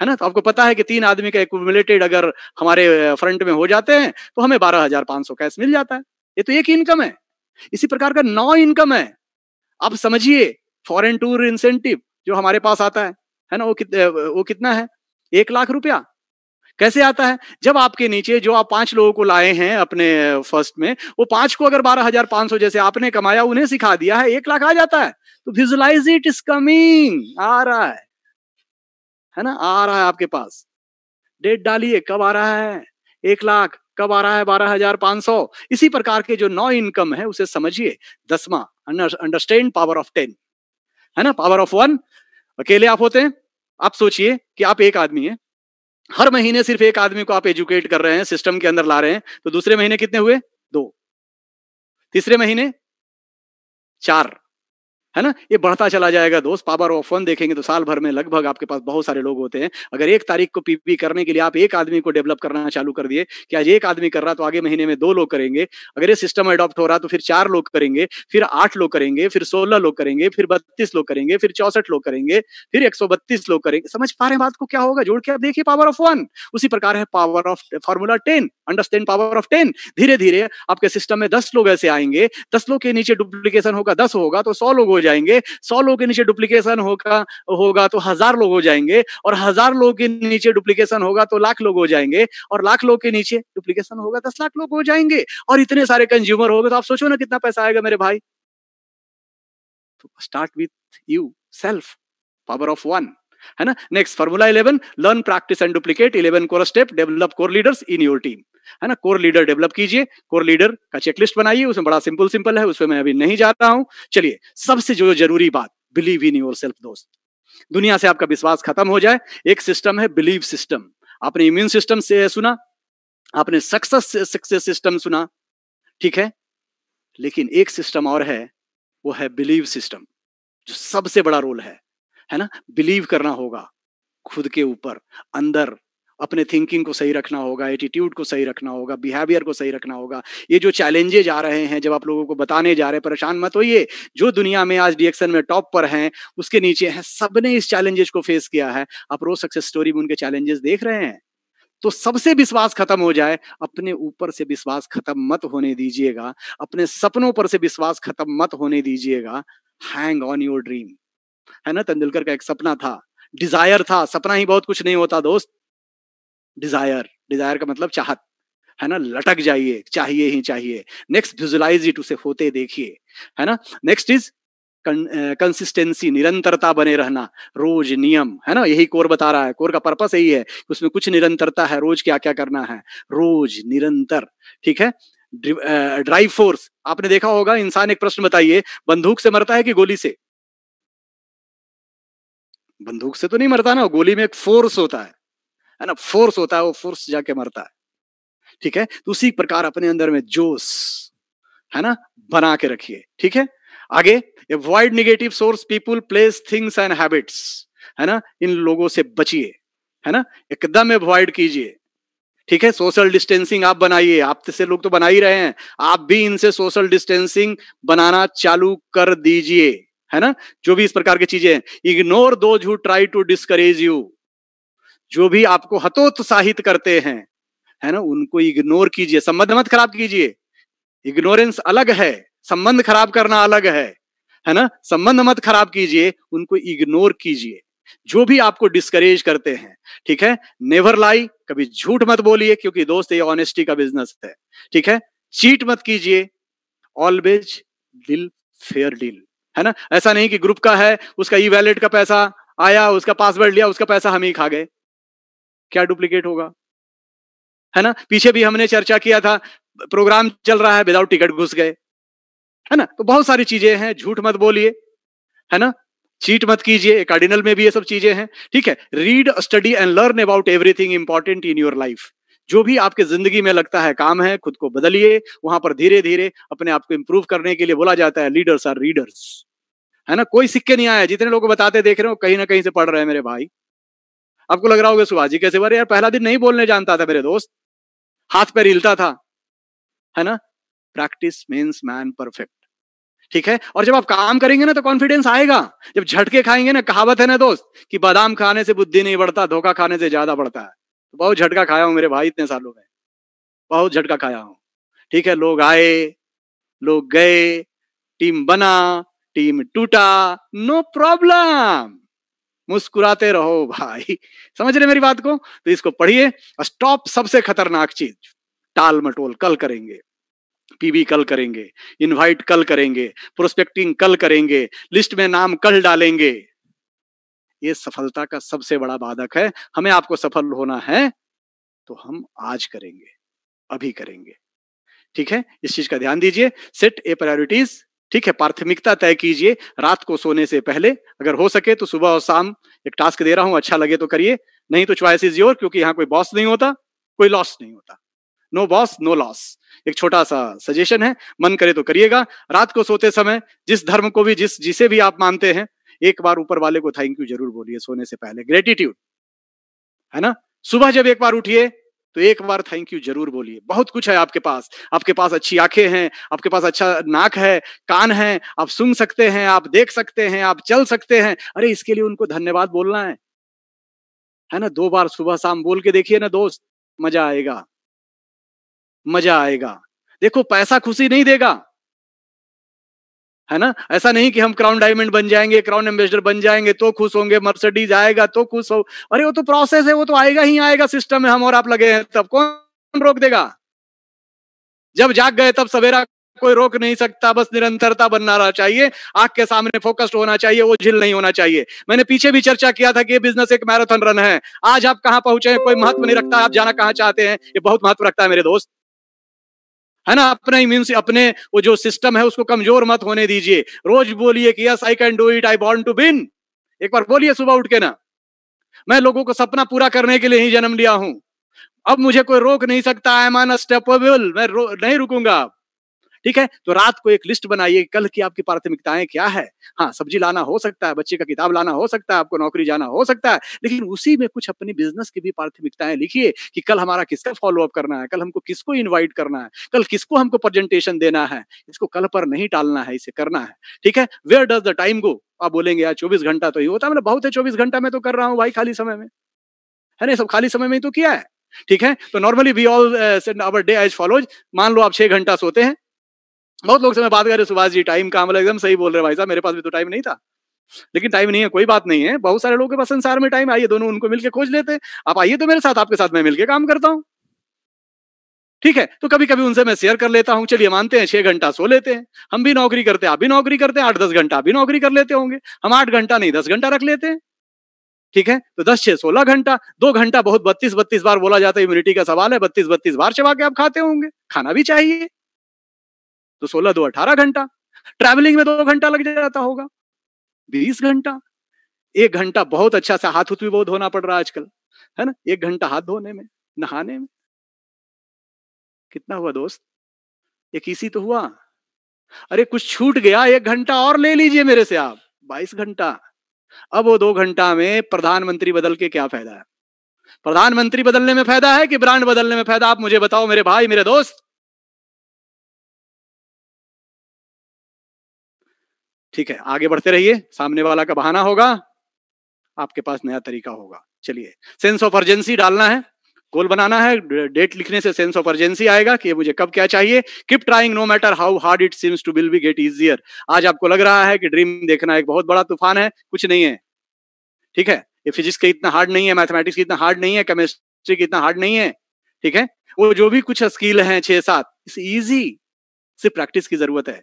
है ना तो आपको पता है कि तीन आदमी का एकटेड अगर हमारे फ्रंट में हो जाते हैं तो हमें बारह हजार पांच सौ कैश मिल जाता है ये तो एक इनकम है इसी प्रकार का नौ इनकम है आप समझिए फॉरेन टूर इंसेंटिव जो हमारे पास आता है है ना वो कित, वो कितना है एक लाख रुपया कैसे आता है जब आपके नीचे जो आप पांच लोगों को लाए हैं अपने फर्स्ट में वो पांच को अगर बारह हजार पांच सौ जैसे आपने कमाया उन्हें सिखा दिया है एक लाख आ जाता है तो विजुलाइज इट इज कमिंग आ रहा है है ना आ रहा है आपके पास डेट डालिए कब आ रहा है एक लाख कब आ रहा है बारह हजार पांच सौ इसी प्रकार के जो नौ इनकम है उसे समझिए दसवा अंडरस्टैंड पावर ऑफ टेन है ना पावर ऑफ वन अकेले आप होते हैं आप सोचिए कि आप एक आदमी है हर महीने सिर्फ एक आदमी को आप एजुकेट कर रहे हैं सिस्टम के अंदर ला रहे हैं तो दूसरे महीने कितने हुए दो तीसरे महीने चार है ना ये बढ़ता चला जाएगा दोस्त पावर ऑफ वन देखेंगे तो साल भर में लगभग आपके पास बहुत सारे लोग होते हैं अगर एक तारीख को पीपी करने के लिए आप एक आदमी को डेवलप करना चालू कर दिए कि आज एक आदमी कर रहा तो आगे महीने में दो लोग करेंगे अगर ये सिस्टम अडॉप्ट हो रहा तो फिर चार लोग करेंगे फिर आठ लोग करेंगे फिर सोलह लोग करेंगे फिर बत्तीस लोग करेंगे फिर चौसठ लोग करेंगे फिर एक लोग करेंगे समझ पा रहे बात को क्या होगा जोड़ के आप देखिए पावर ऑफ वन उसी प्रकार है power of formula ten understand power of ten धीरे धीरे आपके सिस्टम में दस लोग ऐसे आएंगे दस लोग के नीचे डुप्लीकेशन होगा दस होगा तो सौ लोग हो जाएंगे सौ लोग के नीचे डुप्लीकेशन होगा होगा तो हजार लोग हो जाएंगे और हजार लोग के नीचे डुप्लीकेशन होगा तो लाख लोग हो जाएंगे और लाख लोग के नीचे डुप्लीकेशन होगा दस लाख लोग हो जाएंगे और इतने सारे कंज्यूमर हो तो आप सोचो ना कितना पैसा आएगा मेरे भाई तो start with yourself power of one है ना next formula eleven learn practice and duplicate eleven core step develop core leaders in your team है ना कोर लीडर डेवलप कीजिए कोर लीडर का चेकलिस्ट बनाइए उसमें बड़ा सिंपल सिंपल है उसमें मैं अभी नहीं जा रहा हूं चलिए सबसे जो जरूरी बात बिलीव इन योर सेल्फ दोस्त दुनिया से आपका विश्वास खत्म हो जाए एक सिस्टम है बिलीव सिस्टम आपने इम्यून सिस्टम से सुना आपने सक्सेस सक्सेस सिस्टम सुना ठीक है लेकिन एक सिस्टम और है वो है बिलीव सिस्टम जो सबसे बड़ा रोल है है ना बिलीव करना होगा खुद के ऊपर अंदर अपने थिंकिंग को सही रखना होगा एटीट्यूड को सही रखना होगा बिहेवियर को सही रखना होगा ये जो चैलेंजेज आ रहे हैं जब आप लोगों को बताने जा रहे हैं परेशान मत होइए जो दुनिया में आज डीएक्शन में टॉप पर हैं उसके नीचे हैं सबने इस चैलेंजेस को फेस किया है आप रोज सक्सेस स्टोरी में उनके चैलेंजेस देख रहे हैं तो सबसे विश्वास खत्म हो जाए अपने ऊपर से विश्वास खत्म मत होने दीजिएगा अपने सपनों पर से विश्वास खत्म मत होने दीजिएगा हैंग ऑन योर ड्रीम है ना तेंदुलकर का एक सपना था डिजायर था सपना ही बहुत कुछ नहीं होता दोस्त डिजायर डिजायर का मतलब चाहत है ना लटक जाइए चाहिए ही चाहिए नेक्स्ट विजुलाइज इट उसे होते देखिए है ना नेक्स्ट इज कंसिस्टेंसी निरंतरता बने रहना रोज नियम है ना यही कोर बता रहा है कोर का पर्पस यही है उसमें कुछ निरंतरता है रोज क्या क्या करना है रोज निरंतर ठीक है ड्राइव फोर्स आपने देखा होगा इंसान एक प्रश्न बताइए बंदूक से मरता है कि गोली से बंदूक से तो नहीं मरता ना गोली में एक फोर्स होता है है ना फोर्स होता है वो फोर्स जाके मरता है ठीक है तो उसी प्रकार अपने अंदर में जोश है ना बना के रखिए ठीक है आगे avoid negative source people place things and habits है ना इन लोगों से बचिए है ना एकदम अवॉइड कीजिए ठीक है सोशल डिस्टेंसिंग आप बनाइए आप से लोग तो बना ही रहे हैं आप भी इनसे सोशल डिस्टेंसिंग बनाना चालू कर दीजिए है ना जो भी इस प्रकार की चीजें हैं ignore those who try to discourage you जो भी आपको हतोत्साहित करते हैं है ना उनको इग्नोर कीजिए संबंध मत खराब कीजिए इग्नोरेंस अलग है संबंध खराब करना अलग है है ना संबंध मत खराब कीजिए उनको इग्नोर कीजिए जो भी आपको डिस्करेज करते हैं ठीक है नेवर लाई कभी झूठ मत बोलिए क्योंकि दोस्त ये ऑनेस्टी का बिजनेस है ठीक है चीट मत कीजिए ऑलवेज डील फेयर डील है ना ऐसा नहीं कि ग्रुप का है उसका ई वैलेट का पैसा आया उसका पासवर्ड लिया उसका पैसा हम ही खा गए क्या डुप्लीकेट होगा है ना पीछे भी हमने चर्चा किया था प्रोग्राम चल रहा है विदाउट टिकट घुस गए है ना तो बहुत सारी चीजें हैं झूठ मत बोलिए है ना चीट मत कीजिए कार्डिनल में भी ये सब चीजें हैं ठीक है read study and learn about everything important in your life जो भी आपके जिंदगी में लगता है काम है खुद को बदलिए वहां पर धीरे धीरे अपने आप को इंप्रूव करने के लिए बोला जाता है लीडर्स आर रीडर्स है ना कोई सिक्के नहीं आया जितने लोग बताते देख रहे हो कहीं ना कहीं से पढ़ रहे हैं मेरे भाई आपको लग रहा होगा जी कैसे बारे यार पहला दिन नहीं बोलने जानता था मेरे दोस्त हाथ पैर हिलता था है ना प्रैक्टिस मीन्स मैन परफेक्ट ठीक है और जब आप काम करेंगे ना तो कॉन्फिडेंस आएगा जब झटके खाएंगे ना कहावत है ना दोस्त कि बादाम खाने से बुद्धि नहीं बढ़ता धोखा खाने से ज्यादा बढ़ता है तो बहुत झटका खाया हूँ मेरे भाई इतने सालों में बहुत झटका खाया हूँ ठीक है लोग आए लोग गए टीम बना टीम टूटा नो प्रॉब्लम मुस्कुराते रहो भाई समझ रहे मेरी बात को तो इसको पढ़िए स्टॉप सबसे खतरनाक चीज टाल मटोल कल करेंगे पीबी कल करेंगे इनवाइट कल करेंगे प्रोस्पेक्टिंग कल करेंगे लिस्ट में नाम कल डालेंगे ये सफलता का सबसे बड़ा बाधक है हमें आपको सफल होना है तो हम आज करेंगे अभी करेंगे ठीक है इस चीज का ध्यान दीजिए सेट ए प्रायोरिटीज ठीक है प्राथमिकता तय कीजिए रात को सोने से पहले अगर हो सके तो सुबह और शाम एक टास्क दे रहा हूं अच्छा लगे तो करिए नहीं तो च्वाइस इज योर क्योंकि यहाँ कोई बॉस नहीं होता कोई लॉस नहीं होता नो बॉस नो लॉस एक छोटा सा सजेशन है मन करे तो करिएगा रात को सोते समय जिस धर्म को भी जिस जिसे भी आप मानते हैं एक बार ऊपर वाले को थैंक यू जरूर बोलिए सोने से पहले ग्रेटिट्यूड है ना सुबह जब एक बार उठिए तो एक बार थैंक यू जरूर बोलिए बहुत कुछ है आपके पास आपके पास अच्छी आंखें हैं आपके पास अच्छा नाक है कान है आप सुन सकते हैं आप देख सकते हैं आप चल सकते हैं अरे इसके लिए उनको धन्यवाद बोलना है है ना दो बार सुबह शाम बोल के देखिए ना दोस्त मजा आएगा मजा आएगा देखो पैसा खुशी नहीं देगा है ना ऐसा नहीं कि हम क्राउन डायमंड बन जाएंगे क्राउन एम्बेसडर बन जाएंगे तो खुश होंगे मर्सिडीज आएगा तो खुश हो अरे वो तो प्रोसेस है वो तो आएगा ही आएगा सिस्टम में हम और आप लगे हैं तब कौन रोक देगा जब जाग गए तब सवेरा कोई रोक नहीं सकता बस निरंतरता बनना चाहिए आग के सामने फोकस्ड होना चाहिए वो झील नहीं होना चाहिए मैंने पीछे भी चर्चा किया था कि ये बिजनेस एक मैराथन रन है आज आप कहाँ पहुंचे हैं कोई महत्व नहीं रखता आप जाना कहाँ चाहते हैं ये बहुत महत्व रखता है मेरे दोस्त है ना अपने इम्यून से अपने वो जो सिस्टम है उसको कमजोर मत होने दीजिए रोज बोलिए कि yes I can do it I born to win एक बार बोलिए सुबह उठ के ना मैं लोगों को सपना पूरा करने के लिए ही जन्म लिया हूं अब मुझे कोई रोक नहीं सकता आई एम अनस्टेपेबल मैं नहीं रुकूंगा अब ठीक है तो रात को एक लिस्ट बनाइए कल की आपकी प्राथमिकताएं क्या है हाँ सब्जी लाना हो सकता है बच्चे का किताब लाना हो सकता है आपको नौकरी जाना हो सकता है लेकिन उसी में कुछ अपनी बिजनेस की भी प्राथमिकताएं लिखिए कि कल हमारा किसका फॉलोअप करना है कल हमको किसको इन्वाइट करना है कल किसको हमको प्रेजेंटेशन देना है इसको कल पर नहीं टालना है इसे करना है ठीक है where does the time go आप बोलेंगे यार चौबीस घंटा तो ही होता है मतलब बहुत है चौबीस घंटा में तो कर रहा हूँ भाई खाली समय में है ना सब खाली समय में ही तो किया है ठीक है तो normally we all our day as follows मान लो आप छह घंटा सोते हैं बहुत लोग से मैं बात कर रहे सुभाष जी टाइम का मतलब एकदम सही बोल रहे भाई साहब मेरे पास भी तो टाइम नहीं था लेकिन टाइम नहीं है कोई बात नहीं है बहुत सारे लोगों के पास संसार में टाइम आइए दोनों उनको मिलकर खोज लेते आप आइए तो मेरे साथ आपके साथ मैं मिलकर काम करता हूँ ठीक है तो कभी कभी उनसे मैं शेयर कर लेता हूँ चलिए मानते हैं छह घंटा सो लेते हैं हम भी नौकरी करते हैं आप भी नौकरी करते हैं आठ दस घंटा भी नौकरी कर लेते होंगे हम आठ घंटा नहीं दस घंटा रख लेते हैं ठीक है तो दस छह सोलह घंटा दो घंटा बहुत बत्तीस बत्तीस बार बोला जाता है इम्यूनिटी का सवाल है बत्तीस बत्तीस बार चबा के आप खाते होंगे खाना भी चाहिए तो सोलह दो अठारह घंटा ट्रैवलिंग में दो घंटा लग जाता होगा बीस घंटा एक घंटा बहुत अच्छा सा हाथ भी बहुत धोना पड़ रहा है आजकल है ना एक घंटा हाथ धोने में नहाने में कितना हुआ दोस्त एक इसी तो हुआ अरे कुछ छूट गया एक घंटा और ले लीजिए मेरे से आप बाईस घंटा अब वो दो घंटा में प्रधानमंत्री बदल के क्या फायदा है प्रधानमंत्री बदलने में फायदा है कि ब्रांड बदलने में फायदा आप मुझे बताओ मेरे भाई मेरे दोस्त ठीक है आगे बढ़ते रहिए सामने वाला का बहाना होगा आपके पास नया तरीका होगा चलिए सेंस ऑफ अर्जेंसी डालना है गोल बनाना है डेट लिखने से सेंस ऑफ अर्जेंसी आएगा कि मुझे कब क्या चाहिए keep trying no matter how hard it seems to will be get easier आज आपको लग रहा है कि ड्रीम देखना एक बहुत बड़ा तूफान है कुछ नहीं है ठीक है ये फिजिक्स के इतना हार्ड नहीं है मैथमेटिक्स इतना हार्ड नहीं है केमिस्ट्री इतना हार्ड नहीं है ठीक है वो जो भी कुछ स्किल है छह सात इस ईजी से प्रैक्टिस की जरूरत है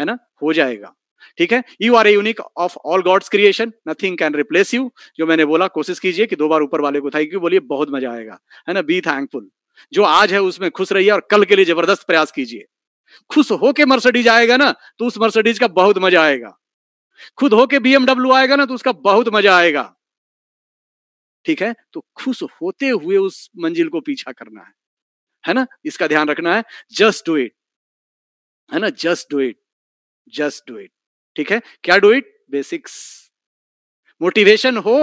है ना हो जाएगा ठीक है you are a unique of all God's creation nothing can replace you जो मैंने बोला कोशिश कीजिए कि दो बार ऊपर वाले को थैंक यू बोलिए बहुत मजा आएगा है ना बी थैंकफुल जो आज है उसमें खुश रहिए और कल के लिए जबरदस्त प्रयास कीजिए खुश होके मर्सिडीज आएगा ना तो उस मर्सिडीज का बहुत मजा आएगा खुद होके बीएमडब्ल्यू आएगा ना तो उसका बहुत मजा आएगा ठीक है तो खुश होते हुए उस मंजिल को पीछा करना है है ना इसका ध्यान रखना है जस्ट डू इट है ना just do it just do it ठीक है क्या डू इट बेसिक्स मोटिवेशन हो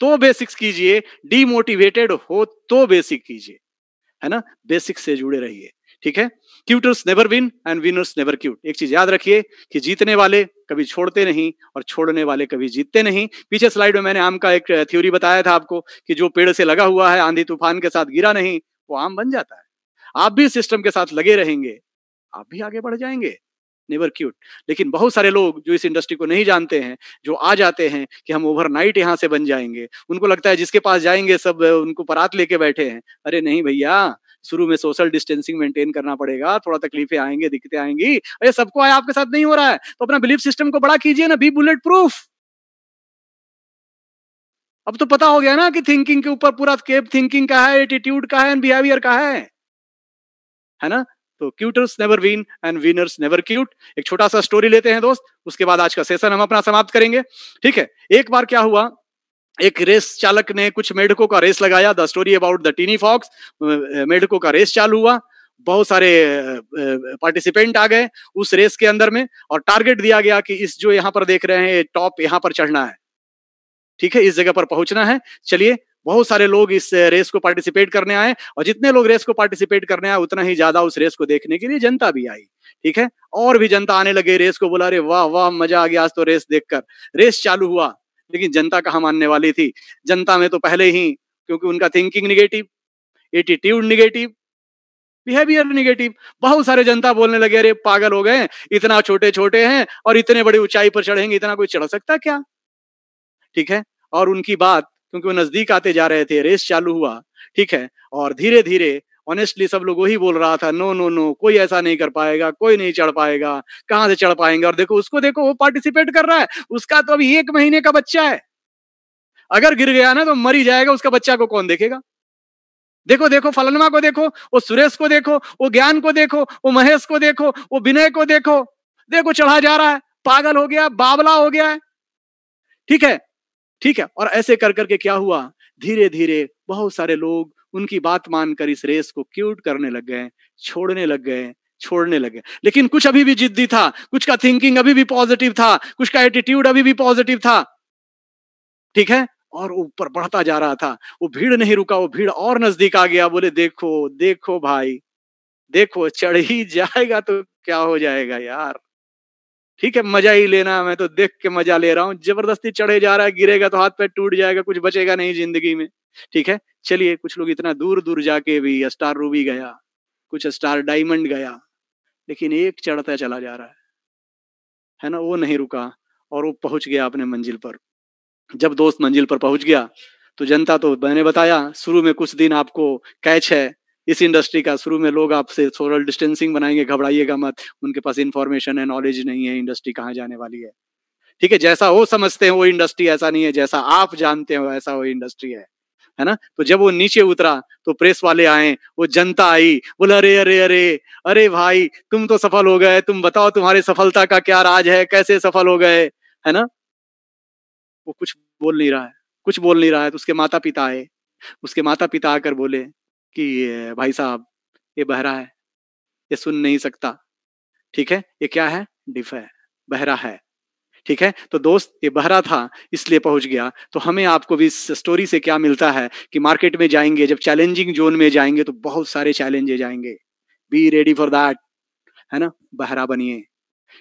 तो बेसिक्स कीजिए डीमोटिवेटेड हो तो बेसिक कीजिए है ना बेसिक्स से जुड़े रहिए ठीक है quitters never win and winners never quit एक चीज याद रखिए कि जीतने वाले कभी छोड़ते नहीं और छोड़ने वाले कभी जीतते नहीं पीछे स्लाइड में मैंने आम का एक थ्योरी बताया था आपको कि जो पेड़ से लगा हुआ है आंधी तूफान के साथ गिरा नहीं वो आम बन जाता है आप भी सिस्टम के साथ लगे रहेंगे आप भी आगे बढ़ जाएंगे नेवर क्यूट लेकिन बहुत सारे लोग जो इस इंडस्ट्री को नहीं जानते हैं जो आ जाते हैं कि हम ओवरनाइट यहाँ से बन जाएंगे उनको लगता है जिसके पास जाएंगे सब उनको परात लेके बैठे हैं अरे नहीं भैया शुरू में सोशल डिस्टेंसिंग मेंटेन करना पड़ेगा थोड़ा तकलीफें आएंगे दिक्कतें आएंगी अरे सबको आया आपके साथ नहीं हो रहा है तो अपना बिलीफ सिस्टम को बड़ा कीजिए ना बी बुलेट प्रूफ अब तो पता हो गया ना कि थिंकिंग के ऊपर पूरा केप थिंकिंग का है एटीट्यूड का है एंड बिहेवियर का है है ना तो quitters never win and winners never quit एक छोटा सा स्टोरी लेते हैं दोस्त उसके बाद आज का सेशन हम अपना समाप्त करेंगे ठीक है एक बार क्या हुआ एक रेस चालक ने कुछ मेढकों का रेस लगाया the story about the tiny fox मेढकों का रेस चालू हुआ बहुत सारे पार्टिसिपेंट आ गए उस रेस के अंदर में और टारगेट दिया गया कि इस जो यहाँ पर देख रहे हैं टॉप यहाँ पर चढ़ना है ठीक है इस जगह पर पहुंचना है चलिए बहुत सारे लोग इस रेस को पार्टिसिपेट करने आए और जितने लोग रेस को पार्टिसिपेट करने आए उतना ही ज्यादा उस रेस को देखने के लिए जनता भी आई ठीक है और भी जनता आने लगे रेस को बोला अरे वाह वाह मजा आ गया आज तो रेस देखकर रेस चालू हुआ लेकिन जनता कहा मानने वाली थी जनता में तो पहले ही क्योंकि उनका thinking negative attitude negative behaviour negative बहुत सारे जनता बोलने लगे अरे पागल हो गए इतना छोटे छोटे हैं और इतने बड़ी ऊंचाई पर चढ़ेंगे इतना कोई चढ़ सकता क्या ठीक है और उनकी बात क्योंकि वो नजदीक आते जा रहे थे रेस चालू हुआ ठीक है और धीरे धीरे ऑनेस्टली सब लोग वही बोल रहा था नो नो नो कोई ऐसा नहीं कर पाएगा कोई नहीं चढ़ पाएगा कहां से चढ़ पाएंगे और देखो उसको देखो वो पार्टिसिपेट कर रहा है उसका तो अभी एक महीने का बच्चा है अगर गिर गया ना तो मरी जाएगा उसका बच्चा को कौन देखेगा देखो देखो फलनमा को देखो वो सुरेश को देखो वो ज्ञान को देखो वो महेश को देखो वो विनय को देखो देखो चढ़ा जा रहा है पागल हो गया बाबला हो गया है ठीक है ठीक है और ऐसे कर करके क्या हुआ धीरे धीरे बहुत सारे लोग उनकी बात मानकर इस रेस को क्यूट करने लग गए छोड़ने लग गए छोड़ने लगे लेकिन कुछ अभी भी जिद्दी था कुछ का थिंकिंग अभी भी पॉजिटिव था कुछ का एटीट्यूड अभी भी पॉजिटिव था ठीक है और ऊपर बढ़ता जा रहा था वो भीड़ नहीं रुका वो भीड़ और नजदीक आ गया बोले देखो देखो भाई देखो चढ़ ही जाएगा तो क्या हो जाएगा यार ठीक है मजा ही लेना मैं तो देख के मजा ले रहा हूँ जबरदस्ती चढ़े जा रहा है गिरेगा तो हाथ पैर टूट जाएगा कुछ बचेगा नहीं जिंदगी में ठीक है चलिए कुछ लोग इतना दूर दूर जाके भी स्टार रूबी गया कुछ स्टार डायमंड गया लेकिन एक चढ़ता चला जा रहा है है ना वो नहीं रुका और वो पहुंच गया अपने मंजिल पर जब दोस्त मंजिल पर पहुंच गया तो जनता तो मैंने बताया शुरू में कुछ दिन आपको कैच है इस इंडस्ट्री का शुरू में लोग आपसे सोशल डिस्टेंसिंग बनाएंगे घबराइएगा मत उनके पास इन्फॉर्मेशन है नॉलेज नहीं है इंडस्ट्री कहाँ जाने वाली है ठीक है जैसा वो समझते हैं वो इंडस्ट्री ऐसा नहीं है जैसा आप जानते हो ऐसा वो इंडस्ट्री है है ना तो जब वो नीचे उतरा तो प्रेस वाले आए वो जनता आई बोले अरे अरे अरे अरे भाई तुम तो सफल हो गए तुम बताओ तुम्हारी सफलता का क्या राज है कैसे सफल हो गए है ना वो कुछ बोल नहीं रहा है कुछ बोल नहीं रहा है तो उसके माता पिता आए उसके माता पिता आकर बोले कि भाई साहब ये बहरा है ये सुन नहीं सकता ठीक है ये क्या है डिफ है बहरा है ठीक है तो दोस्त ये बहरा था इसलिए पहुंच गया तो हमें आपको भी इस स्टोरी से क्या मिलता है कि मार्केट में जाएंगे जब चैलेंजिंग जोन में जाएंगे तो बहुत सारे चैलेंजेज आएंगे बी रेडी फॉर दैट है ना बहरा बनिए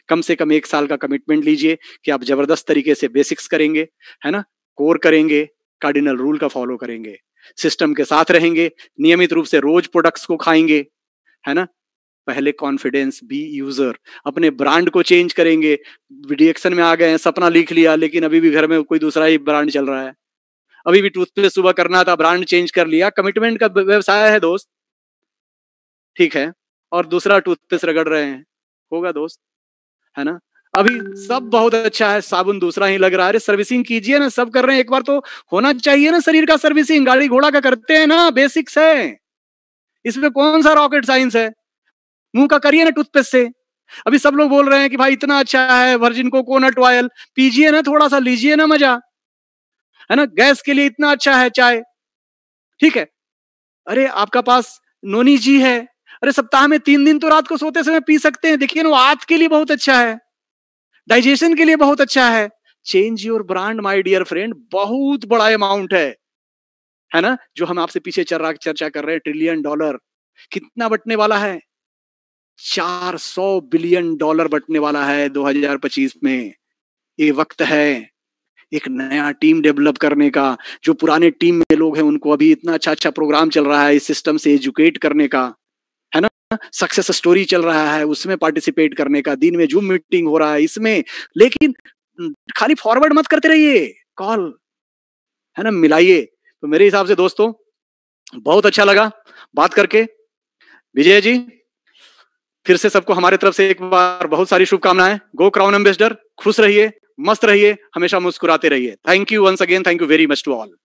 कम से कम एक साल का कमिटमेंट लीजिए कि आप जबरदस्त तरीके से बेसिक्स करेंगे है ना कोर करेंगे कार्डिनल रूल का फॉलो करेंगे सिस्टम के साथ रहेंगे नियमित रूप से रोज प्रोडक्ट्स को खाएंगे है ना पहले कॉन्फिडेंस बी यूजर अपने ब्रांड को चेंज करेंगे डिएक्शन में आ गए हैं सपना लिख लिया लेकिन अभी भी घर में कोई दूसरा ही ब्रांड चल रहा है अभी भी टूथपेस्ट सुबह करना था ब्रांड चेंज कर लिया कमिटमेंट का व्यवसाय है दोस्त ठीक है और दूसरा टूथपेस्ट रगड़ रहे हैं होगा दोस्त है ना अभी सब बहुत अच्छा है साबुन दूसरा ही लग रहा है अरे सर्विसिंग कीजिए ना सब कर रहे हैं एक बार तो होना चाहिए ना शरीर का सर्विसिंग गाड़ी घोड़ा का करते हैं ना बेसिक्स है इसमें कौन सा रॉकेट साइंस है मुंह का करिए ना टूथपेस्ट से अभी सब लोग बोल रहे हैं कि भाई इतना अच्छा है वर्जिन को कोनट ऑयल पीजिए ना थोड़ा सा लीजिए ना मजा है ना गैस के लिए इतना अच्छा है चाय ठीक है अरे आपका पास नोनी जी है अरे सप्ताह में तीन दिन तो रात को सोते समय पी सकते हैं देखिए ना वो के लिए बहुत अच्छा है डाइजेशन के लिए बहुत अच्छा है change your brand my dear friend बहुत बड़ा अमाउंट है है ना जो हम आपसे पीछे रहा चर्चा कर रहे हैं ट्रिलियन डॉलर कितना बटने वाला है 400 बिलियन डॉलर बटने वाला है 2025 में ये वक्त है एक नया टीम डेवलप करने का जो पुराने टीम में लोग हैं उनको अभी इतना अच्छा अच्छा प्रोग्राम चल रहा है इस सिस्टम से एजुकेट करने का सक्सेस स्टोरी चल रहा है उसमें पार्टिसिपेट करने का दिन में जूम मीटिंग हो रहा है इसमें लेकिन हम्म, खाली फॉरवर्ड मत करते रहिए कॉल है ना मिलाइए तो मेरे हिसाब से दोस्तों बहुत अच्छा लगा बात करके विजय जी फिर से सबको हमारे तरफ से एक बार बहुत सारी शुभकामनाएं गो क्राउन एम्बेसडर खुश रहिए मस्त रहिए हमेशा मुस्कुराते रहिए thank you once again thank you very much to all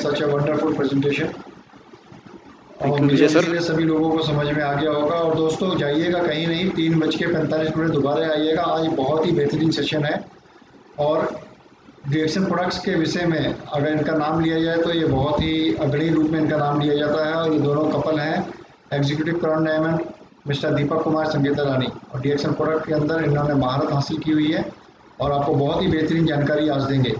such a wonderful presentation thank you Vijay sir सभी लोगों को समझ में आ गया होगा और दोस्तों जाइएगा कहीं नहीं तीन बज के पैंतालीस मिनट दोबारा आइएगा आज बहुत ही बेहतरीन सेशन है और रिएक्शन प्रोडक्ट्स के विषय में अगर इनका नाम लिया जाए तो ये बहुत ही अग्रणी रूप में इनका नाम लिया जाता है और ये दोनों कपल हैं executive crown diamond mister Deepak Kumar Sangeeta Rani और डिएक्शन प्रोडक्ट के अंदर इन्होंने महारत हासिल की हुई है और आपको बहुत ही बेहतरीन जानकारी आज देंगे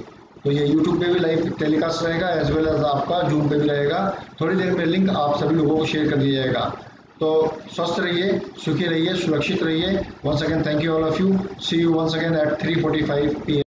तो ये यूट्यूब पे भी लाइव टेलीकास्ट रहेगा एज वेल एज आपका जूम पे भी रहेगा थोड़ी देर में लिंक आप सभी लोगों को शेयर कर दिया जाएगा तो स्वस्थ रहिए सुखी रहिए सुरक्षित रहिए one second thank you all of you see you one second at three forty five P